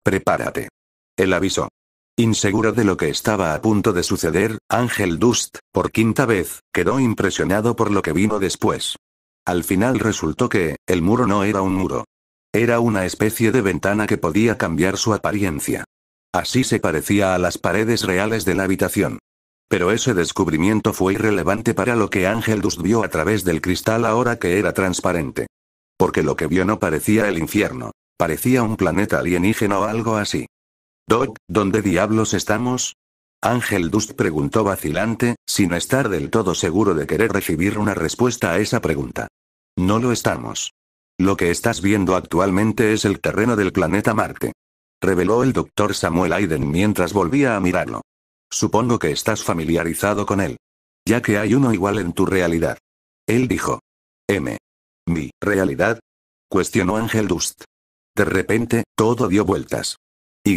Prepárate. Él avisó. Inseguro de lo que estaba a punto de suceder, Ángel Dust, por quinta vez, quedó impresionado por lo que vino después. Al final resultó que, el muro no era un muro. Era una especie de ventana que podía cambiar su apariencia. Así se parecía a las paredes reales de la habitación. Pero ese descubrimiento fue irrelevante para lo que Ángel Dust vio a través del cristal ahora que era transparente. Porque lo que vio no parecía el infierno. Parecía un planeta alienígena o algo así. Doc, ¿dónde diablos estamos? Ángel Dust preguntó vacilante, sin estar del todo seguro de querer recibir una respuesta a esa pregunta. No lo estamos. Lo que estás viendo actualmente es el terreno del planeta Marte. Reveló el doctor Samuel Aiden mientras volvía a mirarlo. Supongo que estás familiarizado con él. Ya que hay uno igual en tu realidad. Él dijo. M. ¿Mi realidad? Cuestionó Ángel Dust. De repente, todo dio vueltas. Y.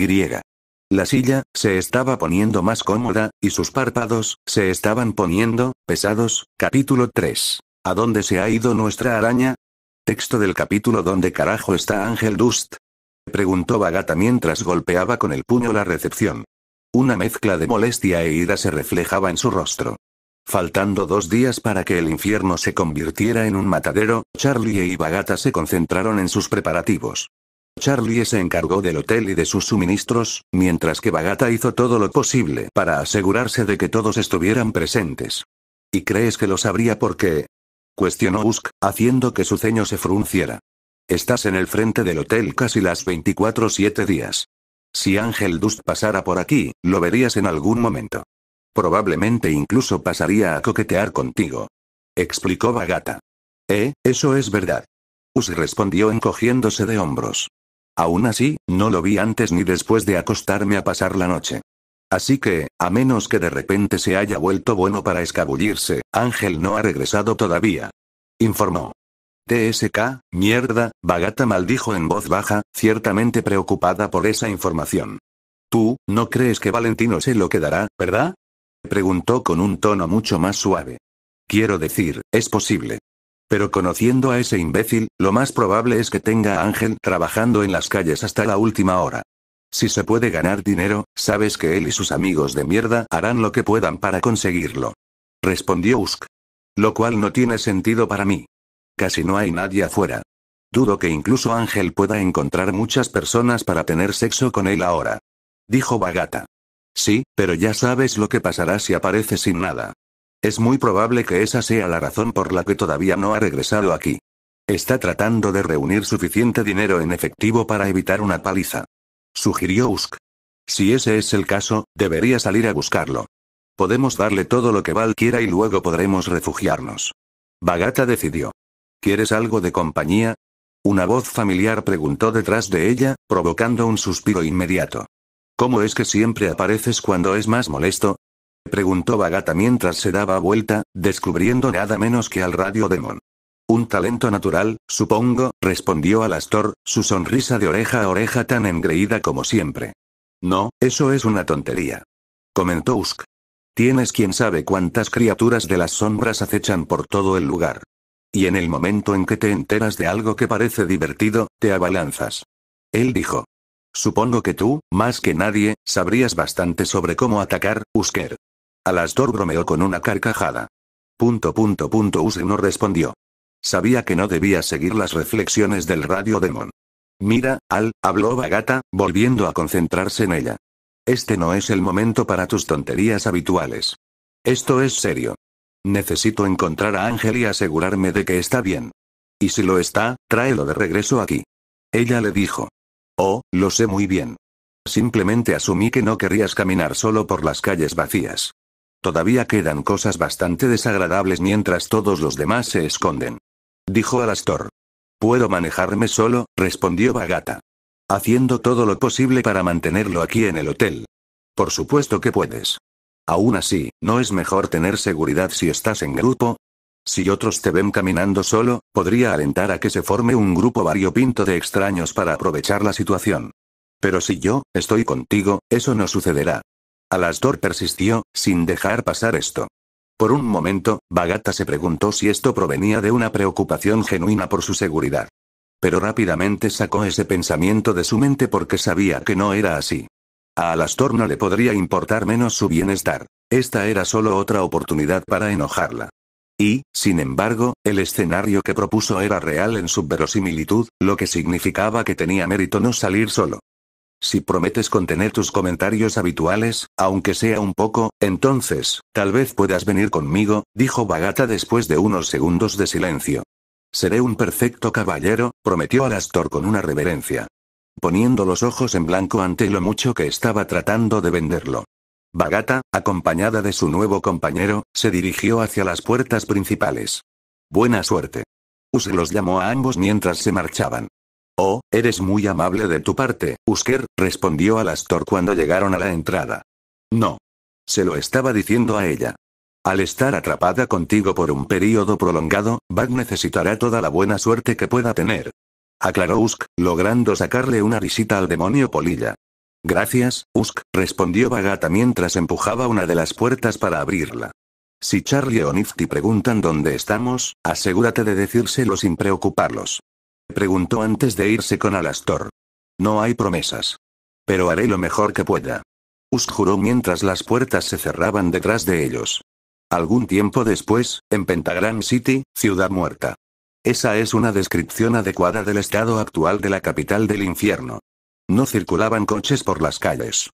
La silla, se estaba poniendo más cómoda, y sus párpados, se estaban poniendo, pesados. Capítulo 3. ¿A dónde se ha ido nuestra araña? Texto del capítulo ¿Dónde carajo está Ángel Dust? Preguntó Bagata mientras golpeaba con el puño la recepción. Una mezcla de molestia e ira se reflejaba en su rostro. Faltando dos días para que el infierno se convirtiera en un matadero, Charlie y e Bagata se concentraron en sus preparativos. Charlie se encargó del hotel y de sus suministros, mientras que Bagata hizo todo lo posible para asegurarse de que todos estuvieran presentes. ¿Y crees que lo sabría por qué? cuestionó Usk, haciendo que su ceño se frunciera. Estás en el frente del hotel casi las 24-7 días. Si Ángel Dust pasara por aquí, lo verías en algún momento. Probablemente incluso pasaría a coquetear contigo. Explicó Bagata. Eh, eso es verdad. Us respondió encogiéndose de hombros. Aún así, no lo vi antes ni después de acostarme a pasar la noche. Así que, a menos que de repente se haya vuelto bueno para escabullirse, Ángel no ha regresado todavía. Informó. TSK, mierda, Bagata maldijo en voz baja, ciertamente preocupada por esa información. Tú, ¿no crees que Valentino se lo quedará, verdad? Preguntó con un tono mucho más suave. Quiero decir, es posible. Pero conociendo a ese imbécil, lo más probable es que tenga a Ángel trabajando en las calles hasta la última hora. Si se puede ganar dinero, sabes que él y sus amigos de mierda harán lo que puedan para conseguirlo. Respondió Usk. Lo cual no tiene sentido para mí. Casi no hay nadie afuera. Dudo que incluso Ángel pueda encontrar muchas personas para tener sexo con él ahora. Dijo Bagata. Sí, pero ya sabes lo que pasará si aparece sin nada. Es muy probable que esa sea la razón por la que todavía no ha regresado aquí. Está tratando de reunir suficiente dinero en efectivo para evitar una paliza. Sugirió Usk. Si ese es el caso, debería salir a buscarlo. Podemos darle todo lo que Val quiera y luego podremos refugiarnos. Bagata decidió. ¿Quieres algo de compañía? Una voz familiar preguntó detrás de ella, provocando un suspiro inmediato. ¿Cómo es que siempre apareces cuando es más molesto? preguntó Bagata mientras se daba vuelta, descubriendo nada menos que al radio demon. Un talento natural, supongo, respondió Alastor, su sonrisa de oreja a oreja tan engreída como siempre. No, eso es una tontería. Comentó Usk. Tienes quien sabe cuántas criaturas de las sombras acechan por todo el lugar y en el momento en que te enteras de algo que parece divertido, te abalanzas. Él dijo. Supongo que tú, más que nadie, sabrías bastante sobre cómo atacar, Usker. Alastor bromeó con una carcajada. Punto punto punto no respondió. Sabía que no debía seguir las reflexiones del radio demon. Mira, Al, habló Bagata, volviendo a concentrarse en ella. Este no es el momento para tus tonterías habituales. Esto es serio. Necesito encontrar a Ángel y asegurarme de que está bien. Y si lo está, tráelo de regreso aquí. Ella le dijo. Oh, lo sé muy bien. Simplemente asumí que no querías caminar solo por las calles vacías. Todavía quedan cosas bastante desagradables mientras todos los demás se esconden. Dijo Alastor. Puedo manejarme solo, respondió Bagata. Haciendo todo lo posible para mantenerlo aquí en el hotel. Por supuesto que puedes. Aún así, ¿no es mejor tener seguridad si estás en grupo? Si otros te ven caminando solo, podría alentar a que se forme un grupo variopinto de extraños para aprovechar la situación. Pero si yo, estoy contigo, eso no sucederá. Alastor persistió, sin dejar pasar esto. Por un momento, Bagata se preguntó si esto provenía de una preocupación genuina por su seguridad. Pero rápidamente sacó ese pensamiento de su mente porque sabía que no era así. A Alastor no le podría importar menos su bienestar. Esta era solo otra oportunidad para enojarla. Y, sin embargo, el escenario que propuso era real en su verosimilitud, lo que significaba que tenía mérito no salir solo. Si prometes contener tus comentarios habituales, aunque sea un poco, entonces, tal vez puedas venir conmigo, dijo Bagata después de unos segundos de silencio. Seré un perfecto caballero, prometió Alastor con una reverencia poniendo los ojos en blanco ante lo mucho que estaba tratando de venderlo. Bagata, acompañada de su nuevo compañero, se dirigió hacia las puertas principales. Buena suerte. Us los llamó a ambos mientras se marchaban. Oh, eres muy amable de tu parte, Usker, respondió Alastor cuando llegaron a la entrada. No. Se lo estaba diciendo a ella. Al estar atrapada contigo por un periodo prolongado, Bag necesitará toda la buena suerte que pueda tener aclaró Usk, logrando sacarle una risita al demonio polilla. Gracias, Usk, respondió Bagata mientras empujaba una de las puertas para abrirla. Si Charlie o Nifty preguntan dónde estamos, asegúrate de decírselo sin preocuparlos. Preguntó antes de irse con Alastor. No hay promesas. Pero haré lo mejor que pueda. Usk juró mientras las puertas se cerraban detrás de ellos. Algún tiempo después, en Pentagram City, Ciudad Muerta. Esa es una descripción adecuada del estado actual de la capital del infierno. No circulaban coches por las calles.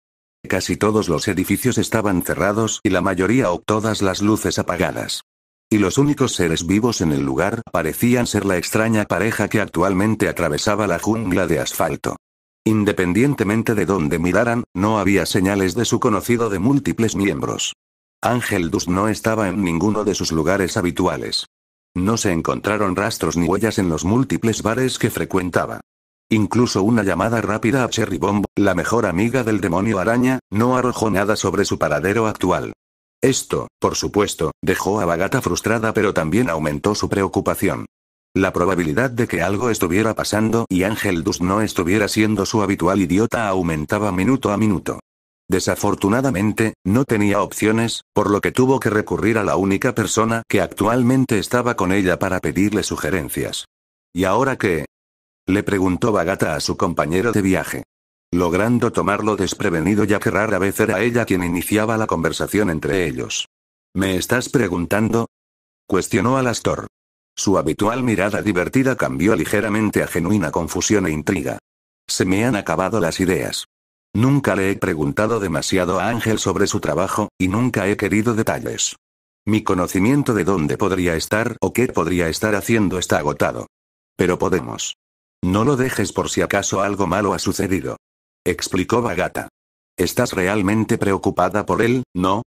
Casi todos los edificios estaban cerrados y la mayoría o todas las luces apagadas. Y los únicos seres vivos en el lugar parecían ser la extraña pareja que actualmente atravesaba la jungla de asfalto. Independientemente de dónde miraran, no había señales de su conocido de múltiples miembros. Ángel Dus no estaba en ninguno de sus lugares habituales. No se encontraron rastros ni huellas en los múltiples bares que frecuentaba. Incluso una llamada rápida a Cherry Bomb, la mejor amiga del demonio araña, no arrojó nada sobre su paradero actual. Esto, por supuesto, dejó a Bagata frustrada pero también aumentó su preocupación. La probabilidad de que algo estuviera pasando y Ángel Dus no estuviera siendo su habitual idiota aumentaba minuto a minuto. Desafortunadamente, no tenía opciones, por lo que tuvo que recurrir a la única persona que actualmente estaba con ella para pedirle sugerencias. ¿Y ahora qué? Le preguntó Bagata a su compañero de viaje. Logrando tomarlo desprevenido ya que rara vez era ella quien iniciaba la conversación entre ellos. ¿Me estás preguntando? Cuestionó al Astor. Su habitual mirada divertida cambió ligeramente a genuina confusión e intriga. Se me han acabado las ideas. Nunca le he preguntado demasiado a Ángel sobre su trabajo, y nunca he querido detalles. Mi conocimiento de dónde podría estar o qué podría estar haciendo está agotado. Pero podemos. No lo dejes por si acaso algo malo ha sucedido. Explicó Bagata. ¿Estás realmente preocupada por él, no?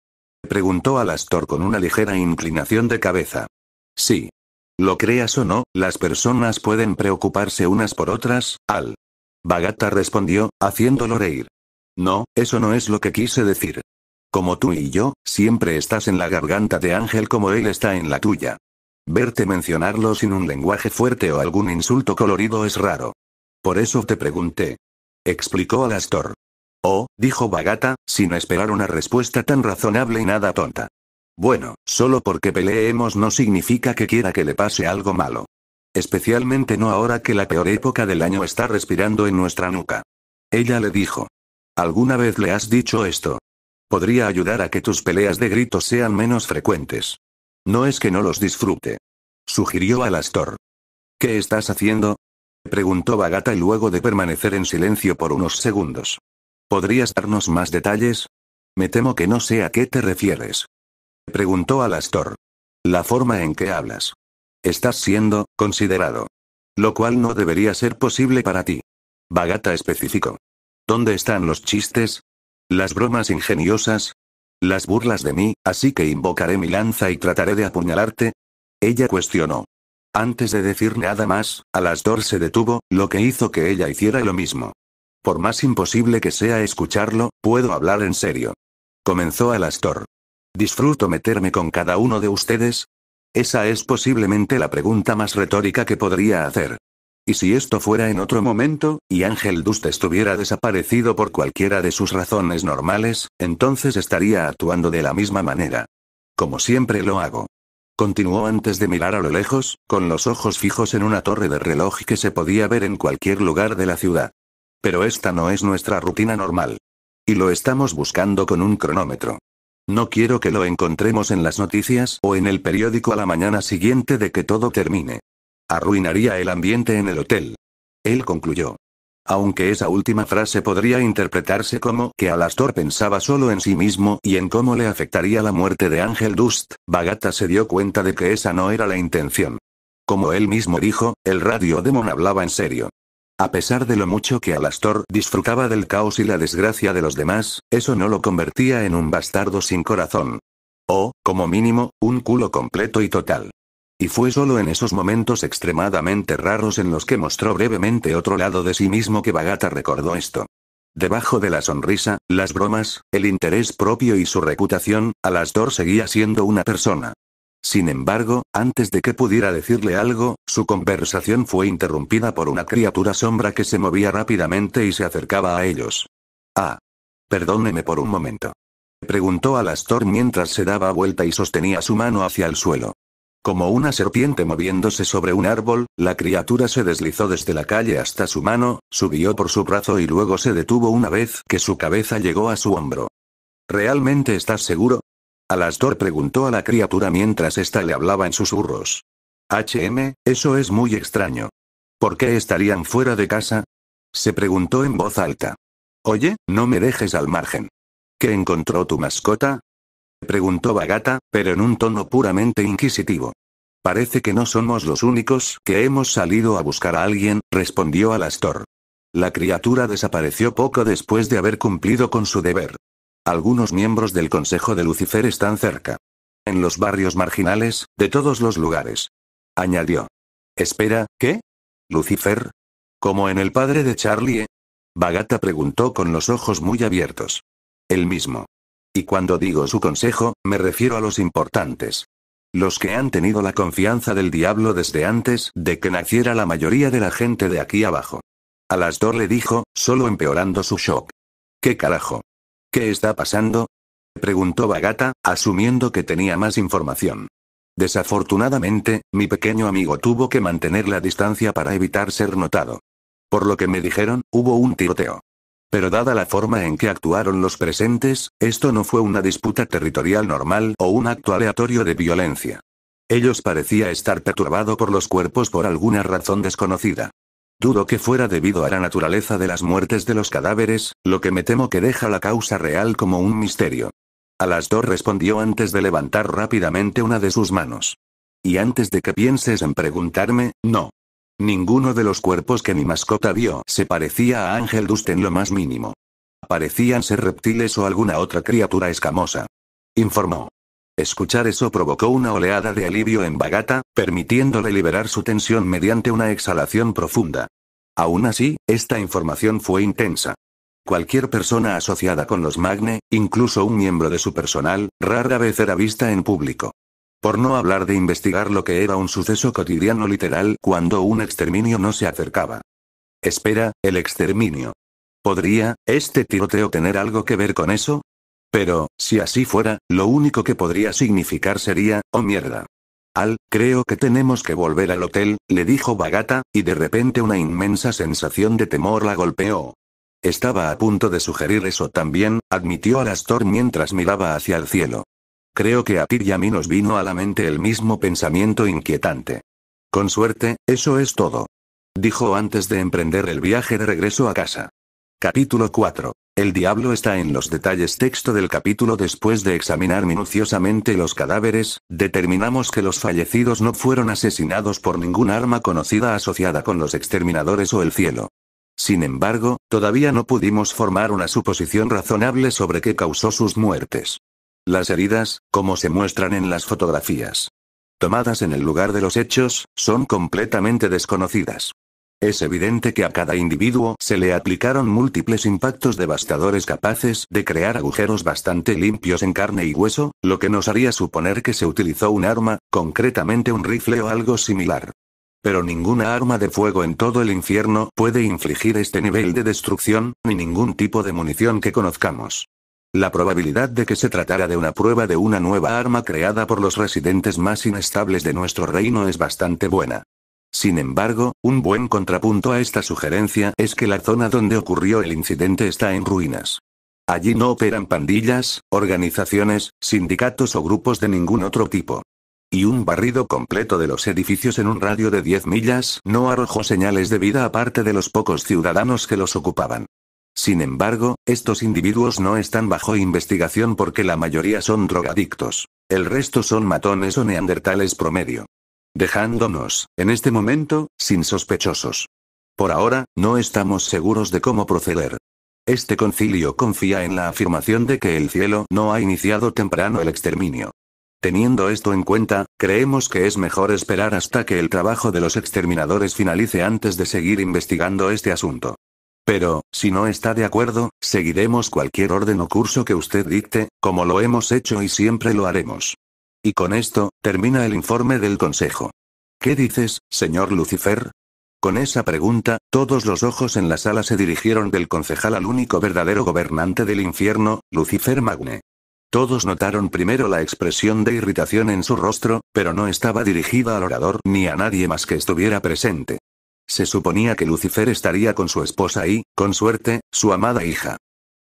Preguntó Alastor con una ligera inclinación de cabeza. Sí. Lo creas o no, las personas pueden preocuparse unas por otras, Al. Bagata respondió, haciéndolo reír. No, eso no es lo que quise decir. Como tú y yo, siempre estás en la garganta de Ángel como él está en la tuya. Verte mencionarlo sin un lenguaje fuerte o algún insulto colorido es raro. Por eso te pregunté. Explicó Alastor. Oh, dijo Bagata, sin esperar una respuesta tan razonable y nada tonta. Bueno, solo porque peleemos no significa que quiera que le pase algo malo. Especialmente no ahora que la peor época del año está respirando en nuestra nuca. Ella le dijo. ¿Alguna vez le has dicho esto? Podría ayudar a que tus peleas de gritos sean menos frecuentes. No es que no los disfrute. Sugirió Alastor. ¿Qué estás haciendo? Preguntó Bagata y luego de permanecer en silencio por unos segundos. ¿Podrías darnos más detalles? Me temo que no sé a qué te refieres. Preguntó Alastor. La forma en que hablas. Estás siendo considerado. Lo cual no debería ser posible para ti. Bagata especificó. ¿Dónde están los chistes? ¿Las bromas ingeniosas? ¿Las burlas de mí, así que invocaré mi lanza y trataré de apuñalarte? Ella cuestionó. Antes de decir nada más, Alastor se detuvo, lo que hizo que ella hiciera lo mismo. Por más imposible que sea escucharlo, puedo hablar en serio. Comenzó Alastor. ¿Disfruto meterme con cada uno de ustedes? Esa es posiblemente la pregunta más retórica que podría hacer. Y si esto fuera en otro momento, y Ángel Dust estuviera desaparecido por cualquiera de sus razones normales, entonces estaría actuando de la misma manera. Como siempre lo hago. Continuó antes de mirar a lo lejos, con los ojos fijos en una torre de reloj que se podía ver en cualquier lugar de la ciudad. Pero esta no es nuestra rutina normal. Y lo estamos buscando con un cronómetro. No quiero que lo encontremos en las noticias o en el periódico a la mañana siguiente de que todo termine. Arruinaría el ambiente en el hotel. Él concluyó. Aunque esa última frase podría interpretarse como que Alastor pensaba solo en sí mismo y en cómo le afectaría la muerte de Ángel Dust, Bagata se dio cuenta de que esa no era la intención. Como él mismo dijo, el radio demon hablaba en serio. A pesar de lo mucho que Alastor disfrutaba del caos y la desgracia de los demás, eso no lo convertía en un bastardo sin corazón. O, como mínimo, un culo completo y total. Y fue solo en esos momentos extremadamente raros en los que mostró brevemente otro lado de sí mismo que Bagata recordó esto. Debajo de la sonrisa, las bromas, el interés propio y su reputación, Alastor seguía siendo una persona. Sin embargo, antes de que pudiera decirle algo, su conversación fue interrumpida por una criatura sombra que se movía rápidamente y se acercaba a ellos. Ah. Perdóneme por un momento. Preguntó Alastor mientras se daba vuelta y sostenía su mano hacia el suelo. Como una serpiente moviéndose sobre un árbol, la criatura se deslizó desde la calle hasta su mano, subió por su brazo y luego se detuvo una vez que su cabeza llegó a su hombro. ¿Realmente estás seguro? Alastor preguntó a la criatura mientras ésta le hablaba en susurros. HM, eso es muy extraño. ¿Por qué estarían fuera de casa? Se preguntó en voz alta. Oye, no me dejes al margen. ¿Qué encontró tu mascota? preguntó Bagata, pero en un tono puramente inquisitivo. Parece que no somos los únicos que hemos salido a buscar a alguien, respondió Alastor. La criatura desapareció poco después de haber cumplido con su deber. Algunos miembros del Consejo de Lucifer están cerca. En los barrios marginales, de todos los lugares. Añadió. Espera, ¿qué? ¿Lucifer? ¿Como en el padre de Charlie? Eh. Bagata preguntó con los ojos muy abiertos. El mismo. Y cuando digo su consejo, me refiero a los importantes. Los que han tenido la confianza del diablo desde antes de que naciera la mayoría de la gente de aquí abajo. A las dos le dijo, solo empeorando su shock. ¿Qué carajo? ¿Qué está pasando? Preguntó Bagata, asumiendo que tenía más información. Desafortunadamente, mi pequeño amigo tuvo que mantener la distancia para evitar ser notado. Por lo que me dijeron, hubo un tiroteo. Pero dada la forma en que actuaron los presentes, esto no fue una disputa territorial normal o un acto aleatorio de violencia. Ellos parecía estar perturbado por los cuerpos por alguna razón desconocida. Dudo que fuera debido a la naturaleza de las muertes de los cadáveres, lo que me temo que deja la causa real como un misterio. A las dos respondió antes de levantar rápidamente una de sus manos. Y antes de que pienses en preguntarme, no. Ninguno de los cuerpos que mi mascota vio se parecía a Ángel Dust en lo más mínimo. Parecían ser reptiles o alguna otra criatura escamosa. Informó. Escuchar eso provocó una oleada de alivio en Bagata, permitiéndole liberar su tensión mediante una exhalación profunda. Aún así, esta información fue intensa. Cualquier persona asociada con los Magne, incluso un miembro de su personal, rara vez era vista en público. Por no hablar de investigar lo que era un suceso cotidiano literal cuando un exterminio no se acercaba. Espera, el exterminio. ¿Podría, este tiroteo tener algo que ver con eso? Pero, si así fuera, lo único que podría significar sería, oh mierda. Al, creo que tenemos que volver al hotel, le dijo Bagata, y de repente una inmensa sensación de temor la golpeó. Estaba a punto de sugerir eso también, admitió Alastor mientras miraba hacia el cielo. Creo que a Tir y a mí nos vino a la mente el mismo pensamiento inquietante. Con suerte, eso es todo. Dijo antes de emprender el viaje de regreso a casa. Capítulo 4. El diablo está en los detalles. Texto del capítulo Después de examinar minuciosamente los cadáveres, determinamos que los fallecidos no fueron asesinados por ningún arma conocida asociada con los exterminadores o el cielo. Sin embargo, todavía no pudimos formar una suposición razonable sobre qué causó sus muertes. Las heridas, como se muestran en las fotografías tomadas en el lugar de los hechos, son completamente desconocidas. Es evidente que a cada individuo se le aplicaron múltiples impactos devastadores capaces de crear agujeros bastante limpios en carne y hueso, lo que nos haría suponer que se utilizó un arma, concretamente un rifle o algo similar. Pero ninguna arma de fuego en todo el infierno puede infligir este nivel de destrucción, ni ningún tipo de munición que conozcamos. La probabilidad de que se tratara de una prueba de una nueva arma creada por los residentes más inestables de nuestro reino es bastante buena. Sin embargo, un buen contrapunto a esta sugerencia es que la zona donde ocurrió el incidente está en ruinas. Allí no operan pandillas, organizaciones, sindicatos o grupos de ningún otro tipo. Y un barrido completo de los edificios en un radio de 10 millas no arrojó señales de vida aparte de los pocos ciudadanos que los ocupaban. Sin embargo, estos individuos no están bajo investigación porque la mayoría son drogadictos. El resto son matones o neandertales promedio. Dejándonos, en este momento, sin sospechosos. Por ahora, no estamos seguros de cómo proceder. Este concilio confía en la afirmación de que el cielo no ha iniciado temprano el exterminio. Teniendo esto en cuenta, creemos que es mejor esperar hasta que el trabajo de los exterminadores finalice antes de seguir investigando este asunto. Pero, si no está de acuerdo, seguiremos cualquier orden o curso que usted dicte, como lo hemos hecho y siempre lo haremos. Y con esto, termina el informe del Consejo. ¿Qué dices, señor Lucifer? Con esa pregunta, todos los ojos en la sala se dirigieron del concejal al único verdadero gobernante del infierno, Lucifer Magne. Todos notaron primero la expresión de irritación en su rostro, pero no estaba dirigida al orador ni a nadie más que estuviera presente. Se suponía que Lucifer estaría con su esposa y, con suerte, su amada hija.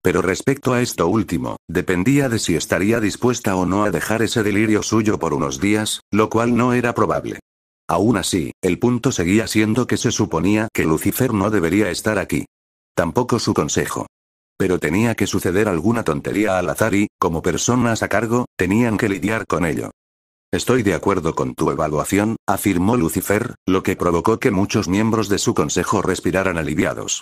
Pero respecto a esto último, dependía de si estaría dispuesta o no a dejar ese delirio suyo por unos días, lo cual no era probable. Aún así, el punto seguía siendo que se suponía que Lucifer no debería estar aquí. Tampoco su consejo. Pero tenía que suceder alguna tontería al azar y, como personas a cargo, tenían que lidiar con ello. Estoy de acuerdo con tu evaluación, afirmó Lucifer, lo que provocó que muchos miembros de su consejo respiraran aliviados.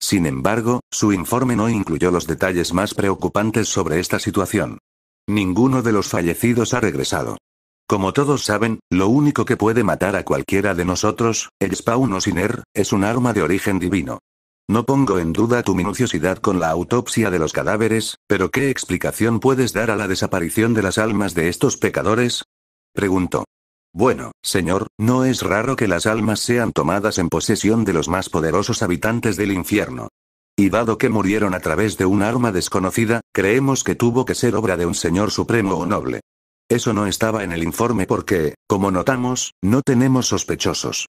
Sin embargo, su informe no incluyó los detalles más preocupantes sobre esta situación. Ninguno de los fallecidos ha regresado. Como todos saben, lo único que puede matar a cualquiera de nosotros, el spawn o siner, es un arma de origen divino. No pongo en duda tu minuciosidad con la autopsia de los cadáveres, pero ¿qué explicación puedes dar a la desaparición de las almas de estos pecadores? preguntó. Bueno, señor, no es raro que las almas sean tomadas en posesión de los más poderosos habitantes del infierno. Y dado que murieron a través de un arma desconocida, creemos que tuvo que ser obra de un señor supremo o noble. Eso no estaba en el informe porque, como notamos, no tenemos sospechosos.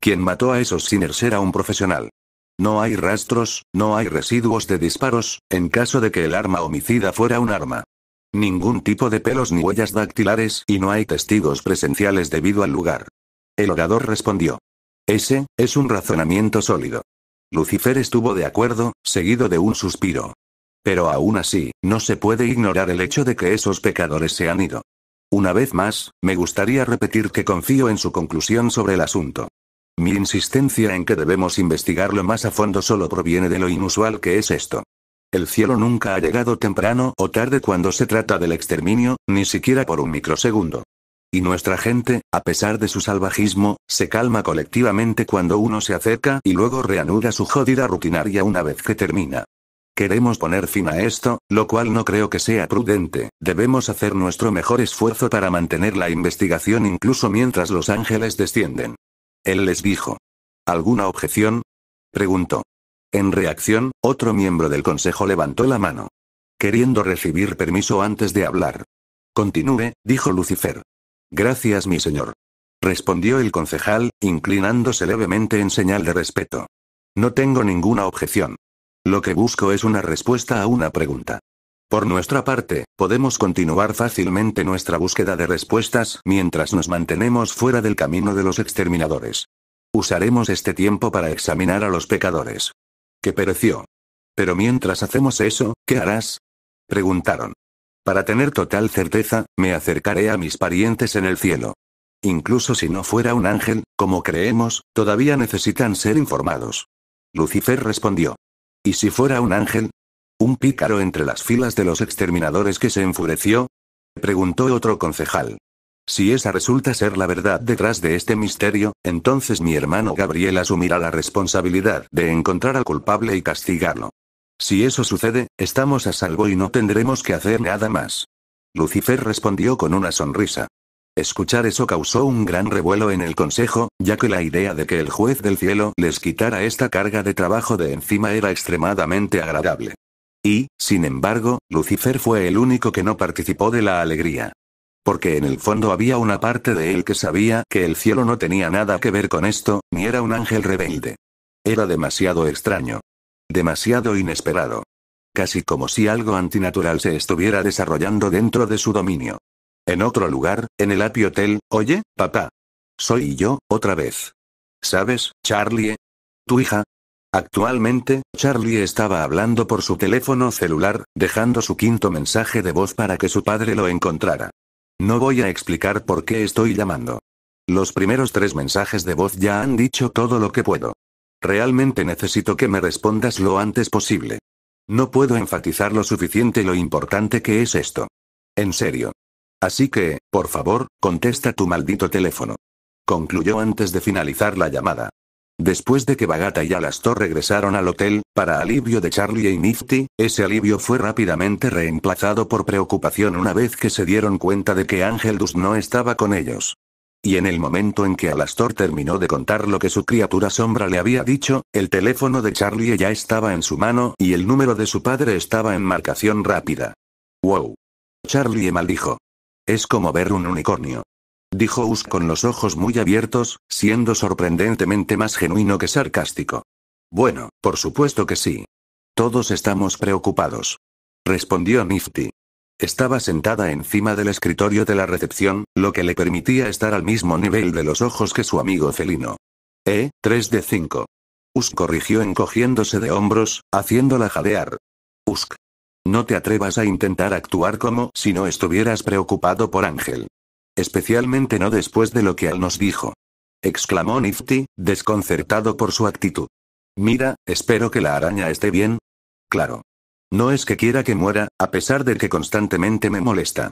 Quien mató a esos sinners era un profesional. No hay rastros, no hay residuos de disparos, en caso de que el arma homicida fuera un arma. Ningún tipo de pelos ni huellas dactilares y no hay testigos presenciales debido al lugar. El orador respondió. Ese, es un razonamiento sólido. Lucifer estuvo de acuerdo, seguido de un suspiro. Pero aún así, no se puede ignorar el hecho de que esos pecadores se han ido. Una vez más, me gustaría repetir que confío en su conclusión sobre el asunto. Mi insistencia en que debemos investigarlo más a fondo solo proviene de lo inusual que es esto. El cielo nunca ha llegado temprano o tarde cuando se trata del exterminio, ni siquiera por un microsegundo. Y nuestra gente, a pesar de su salvajismo, se calma colectivamente cuando uno se acerca y luego reanuda su jodida rutinaria una vez que termina. Queremos poner fin a esto, lo cual no creo que sea prudente. Debemos hacer nuestro mejor esfuerzo para mantener la investigación incluso mientras los ángeles descienden. Él les dijo. ¿Alguna objeción? Preguntó. En reacción, otro miembro del consejo levantó la mano. Queriendo recibir permiso antes de hablar. Continúe, dijo Lucifer. Gracias, mi señor. Respondió el concejal, inclinándose levemente en señal de respeto. No tengo ninguna objeción. Lo que busco es una respuesta a una pregunta. Por nuestra parte, podemos continuar fácilmente nuestra búsqueda de respuestas mientras nos mantenemos fuera del camino de los exterminadores. Usaremos este tiempo para examinar a los pecadores que pereció. Pero mientras hacemos eso, ¿qué harás? Preguntaron. Para tener total certeza, me acercaré a mis parientes en el cielo. Incluso si no fuera un ángel, como creemos, todavía necesitan ser informados. Lucifer respondió. ¿Y si fuera un ángel? ¿Un pícaro entre las filas de los exterminadores que se enfureció? Preguntó otro concejal. Si esa resulta ser la verdad detrás de este misterio, entonces mi hermano Gabriel asumirá la responsabilidad de encontrar al culpable y castigarlo. Si eso sucede, estamos a salvo y no tendremos que hacer nada más. Lucifer respondió con una sonrisa. Escuchar eso causó un gran revuelo en el Consejo, ya que la idea de que el juez del cielo les quitara esta carga de trabajo de encima era extremadamente agradable. Y, sin embargo, Lucifer fue el único que no participó de la alegría. Porque en el fondo había una parte de él que sabía que el cielo no tenía nada que ver con esto, ni era un ángel rebelde. Era demasiado extraño. Demasiado inesperado. Casi como si algo antinatural se estuviera desarrollando dentro de su dominio. En otro lugar, en el Api Hotel, oye, papá. Soy yo, otra vez. ¿Sabes, Charlie? Tu hija, Actualmente, Charlie estaba hablando por su teléfono celular, dejando su quinto mensaje de voz para que su padre lo encontrara. No voy a explicar por qué estoy llamando. Los primeros tres mensajes de voz ya han dicho todo lo que puedo. Realmente necesito que me respondas lo antes posible. No puedo enfatizar lo suficiente lo importante que es esto. En serio. Así que, por favor, contesta tu maldito teléfono. Concluyó antes de finalizar la llamada. Después de que Bagata y Alastor regresaron al hotel, para alivio de Charlie y e Nifty, ese alivio fue rápidamente reemplazado por preocupación una vez que se dieron cuenta de que Dust no estaba con ellos. Y en el momento en que Alastor terminó de contar lo que su criatura sombra le había dicho, el teléfono de Charlie ya estaba en su mano y el número de su padre estaba en marcación rápida. ¡Wow! Charlie maldijo. Es como ver un unicornio dijo Usk con los ojos muy abiertos, siendo sorprendentemente más genuino que sarcástico. Bueno, por supuesto que sí. Todos estamos preocupados. Respondió Nifty. Estaba sentada encima del escritorio de la recepción, lo que le permitía estar al mismo nivel de los ojos que su amigo Celino. E, 3 de 5. Usk corrigió encogiéndose de hombros, haciéndola jadear. Usk. No te atrevas a intentar actuar como si no estuvieras preocupado por Ángel especialmente no después de lo que Al nos dijo. Exclamó Nifty, desconcertado por su actitud. Mira, espero que la araña esté bien. Claro. No es que quiera que muera, a pesar de que constantemente me molesta.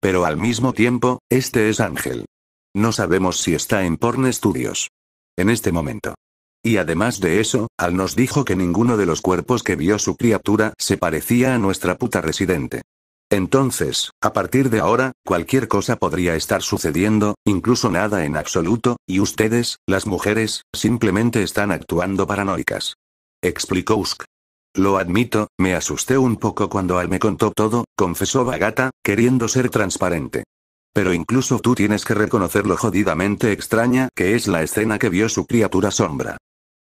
Pero al mismo tiempo, este es Ángel. No sabemos si está en Porn Studios. En este momento. Y además de eso, Al nos dijo que ninguno de los cuerpos que vio su criatura se parecía a nuestra puta residente. Entonces, a partir de ahora, cualquier cosa podría estar sucediendo, incluso nada en absoluto, y ustedes, las mujeres, simplemente están actuando paranoicas. Explicó Usk. Lo admito, me asusté un poco cuando Al me contó todo, confesó Bagata, queriendo ser transparente. Pero incluso tú tienes que reconocer lo jodidamente extraña que es la escena que vio su criatura sombra.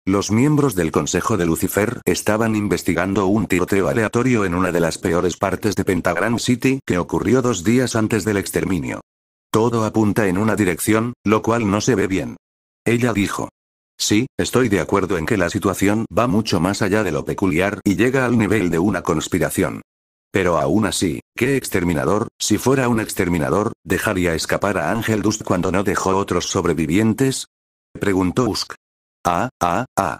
Los miembros del Consejo de Lucifer estaban investigando un tiroteo aleatorio en una de las peores partes de Pentagram City que ocurrió dos días antes del exterminio. Todo apunta en una dirección, lo cual no se ve bien. Ella dijo. Sí, estoy de acuerdo en que la situación va mucho más allá de lo peculiar y llega al nivel de una conspiración. Pero aún así, ¿qué exterminador, si fuera un exterminador, dejaría escapar a Ángel Dust cuando no dejó otros sobrevivientes? Preguntó Usk. Ah, ah, ah.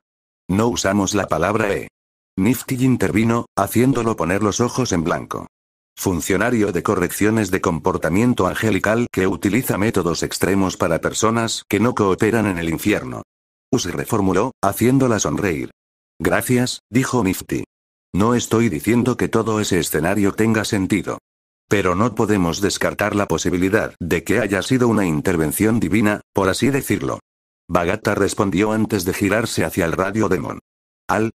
No usamos la palabra E. Nifty intervino, haciéndolo poner los ojos en blanco. Funcionario de correcciones de comportamiento angelical que utiliza métodos extremos para personas que no cooperan en el infierno. U reformuló, haciéndola sonreír. Gracias, dijo Nifty. No estoy diciendo que todo ese escenario tenga sentido. Pero no podemos descartar la posibilidad de que haya sido una intervención divina, por así decirlo. Bagata respondió antes de girarse hacia el radio Demon. Al.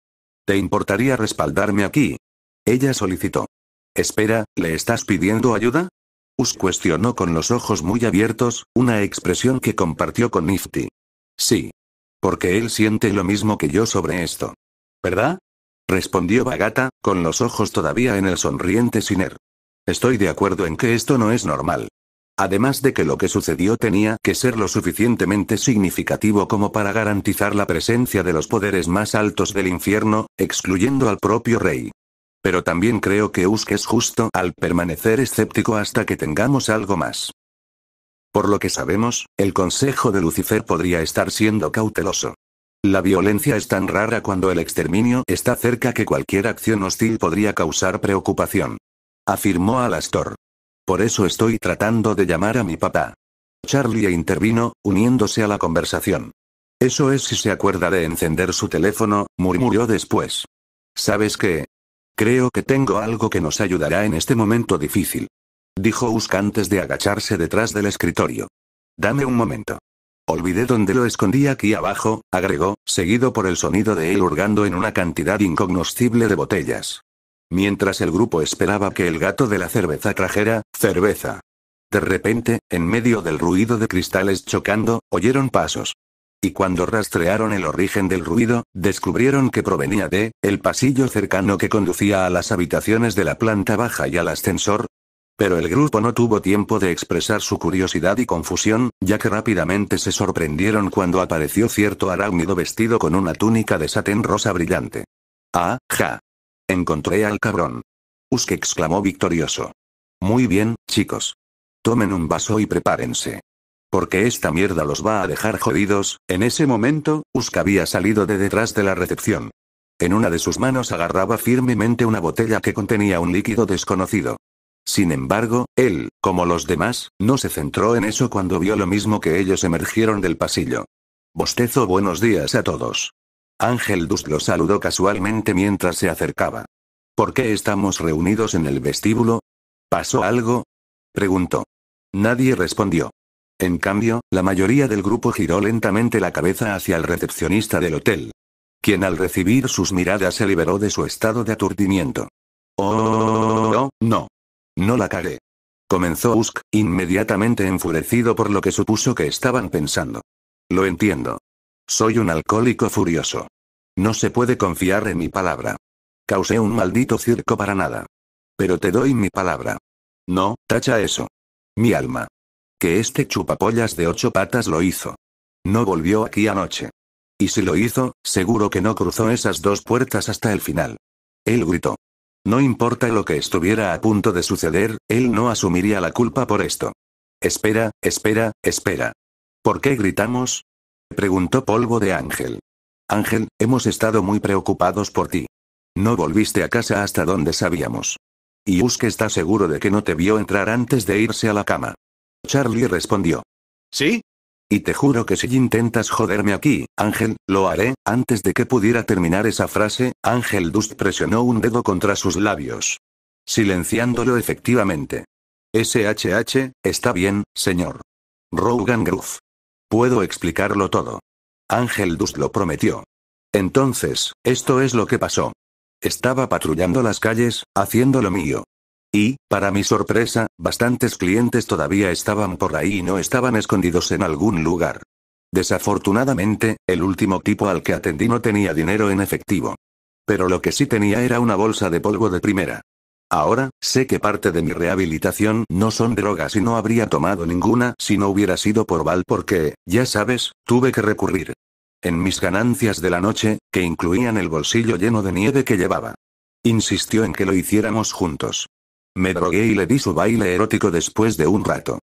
¿Te importaría respaldarme aquí? Ella solicitó. Espera, ¿le estás pidiendo ayuda? Us cuestionó con los ojos muy abiertos, una expresión que compartió con Nifty. Sí. Porque él siente lo mismo que yo sobre esto. ¿Verdad? Respondió Bagata, con los ojos todavía en el sonriente Siner. Estoy de acuerdo en que esto no es normal. Además de que lo que sucedió tenía que ser lo suficientemente significativo como para garantizar la presencia de los poderes más altos del infierno, excluyendo al propio rey. Pero también creo que Usk es justo al permanecer escéptico hasta que tengamos algo más. Por lo que sabemos, el consejo de Lucifer podría estar siendo cauteloso. La violencia es tan rara cuando el exterminio está cerca que cualquier acción hostil podría causar preocupación. Afirmó Alastor. Por eso estoy tratando de llamar a mi papá. Charlie e intervino, uniéndose a la conversación. Eso es si se acuerda de encender su teléfono, murmuró después. ¿Sabes qué? Creo que tengo algo que nos ayudará en este momento difícil. Dijo Usk antes de agacharse detrás del escritorio. Dame un momento. Olvidé dónde lo escondí aquí abajo, agregó, seguido por el sonido de él hurgando en una cantidad incognoscible de botellas. Mientras el grupo esperaba que el gato de la cerveza trajera, cerveza. De repente, en medio del ruido de cristales chocando, oyeron pasos. Y cuando rastrearon el origen del ruido, descubrieron que provenía de, el pasillo cercano que conducía a las habitaciones de la planta baja y al ascensor, pero el grupo no tuvo tiempo de expresar su curiosidad y confusión, ya que rápidamente se sorprendieron cuando apareció cierto arácnido vestido con una túnica de satén rosa brillante. ¡Ah, ja! Encontré al cabrón. Usk exclamó victorioso. Muy bien, chicos. Tomen un vaso y prepárense. Porque esta mierda los va a dejar jodidos, en ese momento, Usk había salido de detrás de la recepción. En una de sus manos agarraba firmemente una botella que contenía un líquido desconocido. Sin embargo, él, como los demás, no se centró en eso cuando vio lo mismo que ellos emergieron del pasillo. Bostezo buenos días a todos. Ángel Dusk lo saludó casualmente mientras se acercaba. ¿Por qué estamos reunidos en el vestíbulo? ¿Pasó algo? preguntó. Nadie respondió. En cambio, la mayoría del grupo giró lentamente la cabeza hacia el recepcionista del hotel, quien al recibir sus miradas se liberó de su estado de aturdimiento. Oh, no. No la cagué. Comenzó Usk, inmediatamente enfurecido por lo que supuso que estaban pensando. Lo entiendo. Soy un alcohólico furioso. No se puede confiar en mi palabra. Causé un maldito circo para nada. Pero te doy mi palabra. No, tacha eso. Mi alma. Que este chupapollas de ocho patas lo hizo. No volvió aquí anoche. Y si lo hizo, seguro que no cruzó esas dos puertas hasta el final. Él gritó. No importa lo que estuviera a punto de suceder, él no asumiría la culpa por esto. Espera, espera, espera. ¿Por qué gritamos? Preguntó Polvo de Ángel. Ángel, hemos estado muy preocupados por ti. No volviste a casa hasta donde sabíamos. Y Uske está seguro de que no te vio entrar antes de irse a la cama. Charlie respondió. ¿Sí? Y te juro que si intentas joderme aquí, Ángel, lo haré, antes de que pudiera terminar esa frase, Ángel Dust presionó un dedo contra sus labios. Silenciándolo efectivamente. SHH, está bien, señor. Rogan Groove. Puedo explicarlo todo. Ángel Dus lo prometió. Entonces, esto es lo que pasó. Estaba patrullando las calles, haciendo lo mío. Y, para mi sorpresa, bastantes clientes todavía estaban por ahí y no estaban escondidos en algún lugar. Desafortunadamente, el último tipo al que atendí no tenía dinero en efectivo. Pero lo que sí tenía era una bolsa de polvo de primera. Ahora, sé que parte de mi rehabilitación no son drogas y no habría tomado ninguna si no hubiera sido por Val porque, ya sabes, tuve que recurrir. En mis ganancias de la noche, que incluían el bolsillo lleno de nieve que llevaba. Insistió en que lo hiciéramos juntos. Me drogué y le di su baile erótico después de un rato.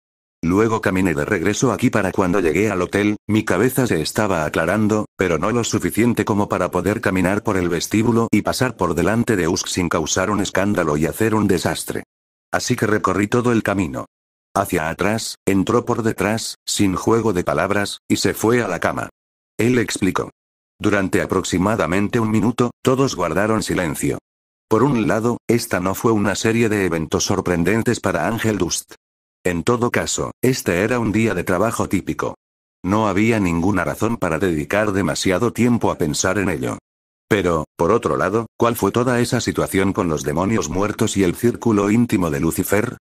Luego caminé de regreso aquí para cuando llegué al hotel, mi cabeza se estaba aclarando, pero no lo suficiente como para poder caminar por el vestíbulo y pasar por delante de Usk sin causar un escándalo y hacer un desastre. Así que recorrí todo el camino. Hacia atrás, entró por detrás, sin juego de palabras, y se fue a la cama. Él explicó. Durante aproximadamente un minuto, todos guardaron silencio. Por un lado, esta no fue una serie de eventos sorprendentes para Ángel Dust. En todo caso, este era un día de trabajo típico. No había ninguna razón para dedicar demasiado tiempo a pensar en ello. Pero, por otro lado, ¿cuál fue toda esa situación con los demonios muertos y el círculo íntimo de Lucifer?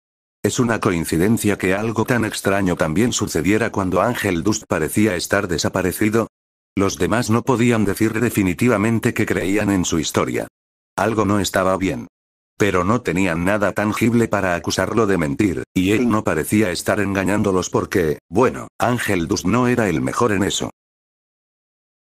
Es una coincidencia que algo tan extraño también sucediera cuando Ángel Dust parecía estar desaparecido. Los demás no podían decir definitivamente que creían en su historia. Algo no estaba bien. Pero no tenían nada tangible para acusarlo de mentir, y él no parecía estar engañándolos porque, bueno, Ángel Dus no era el mejor en eso.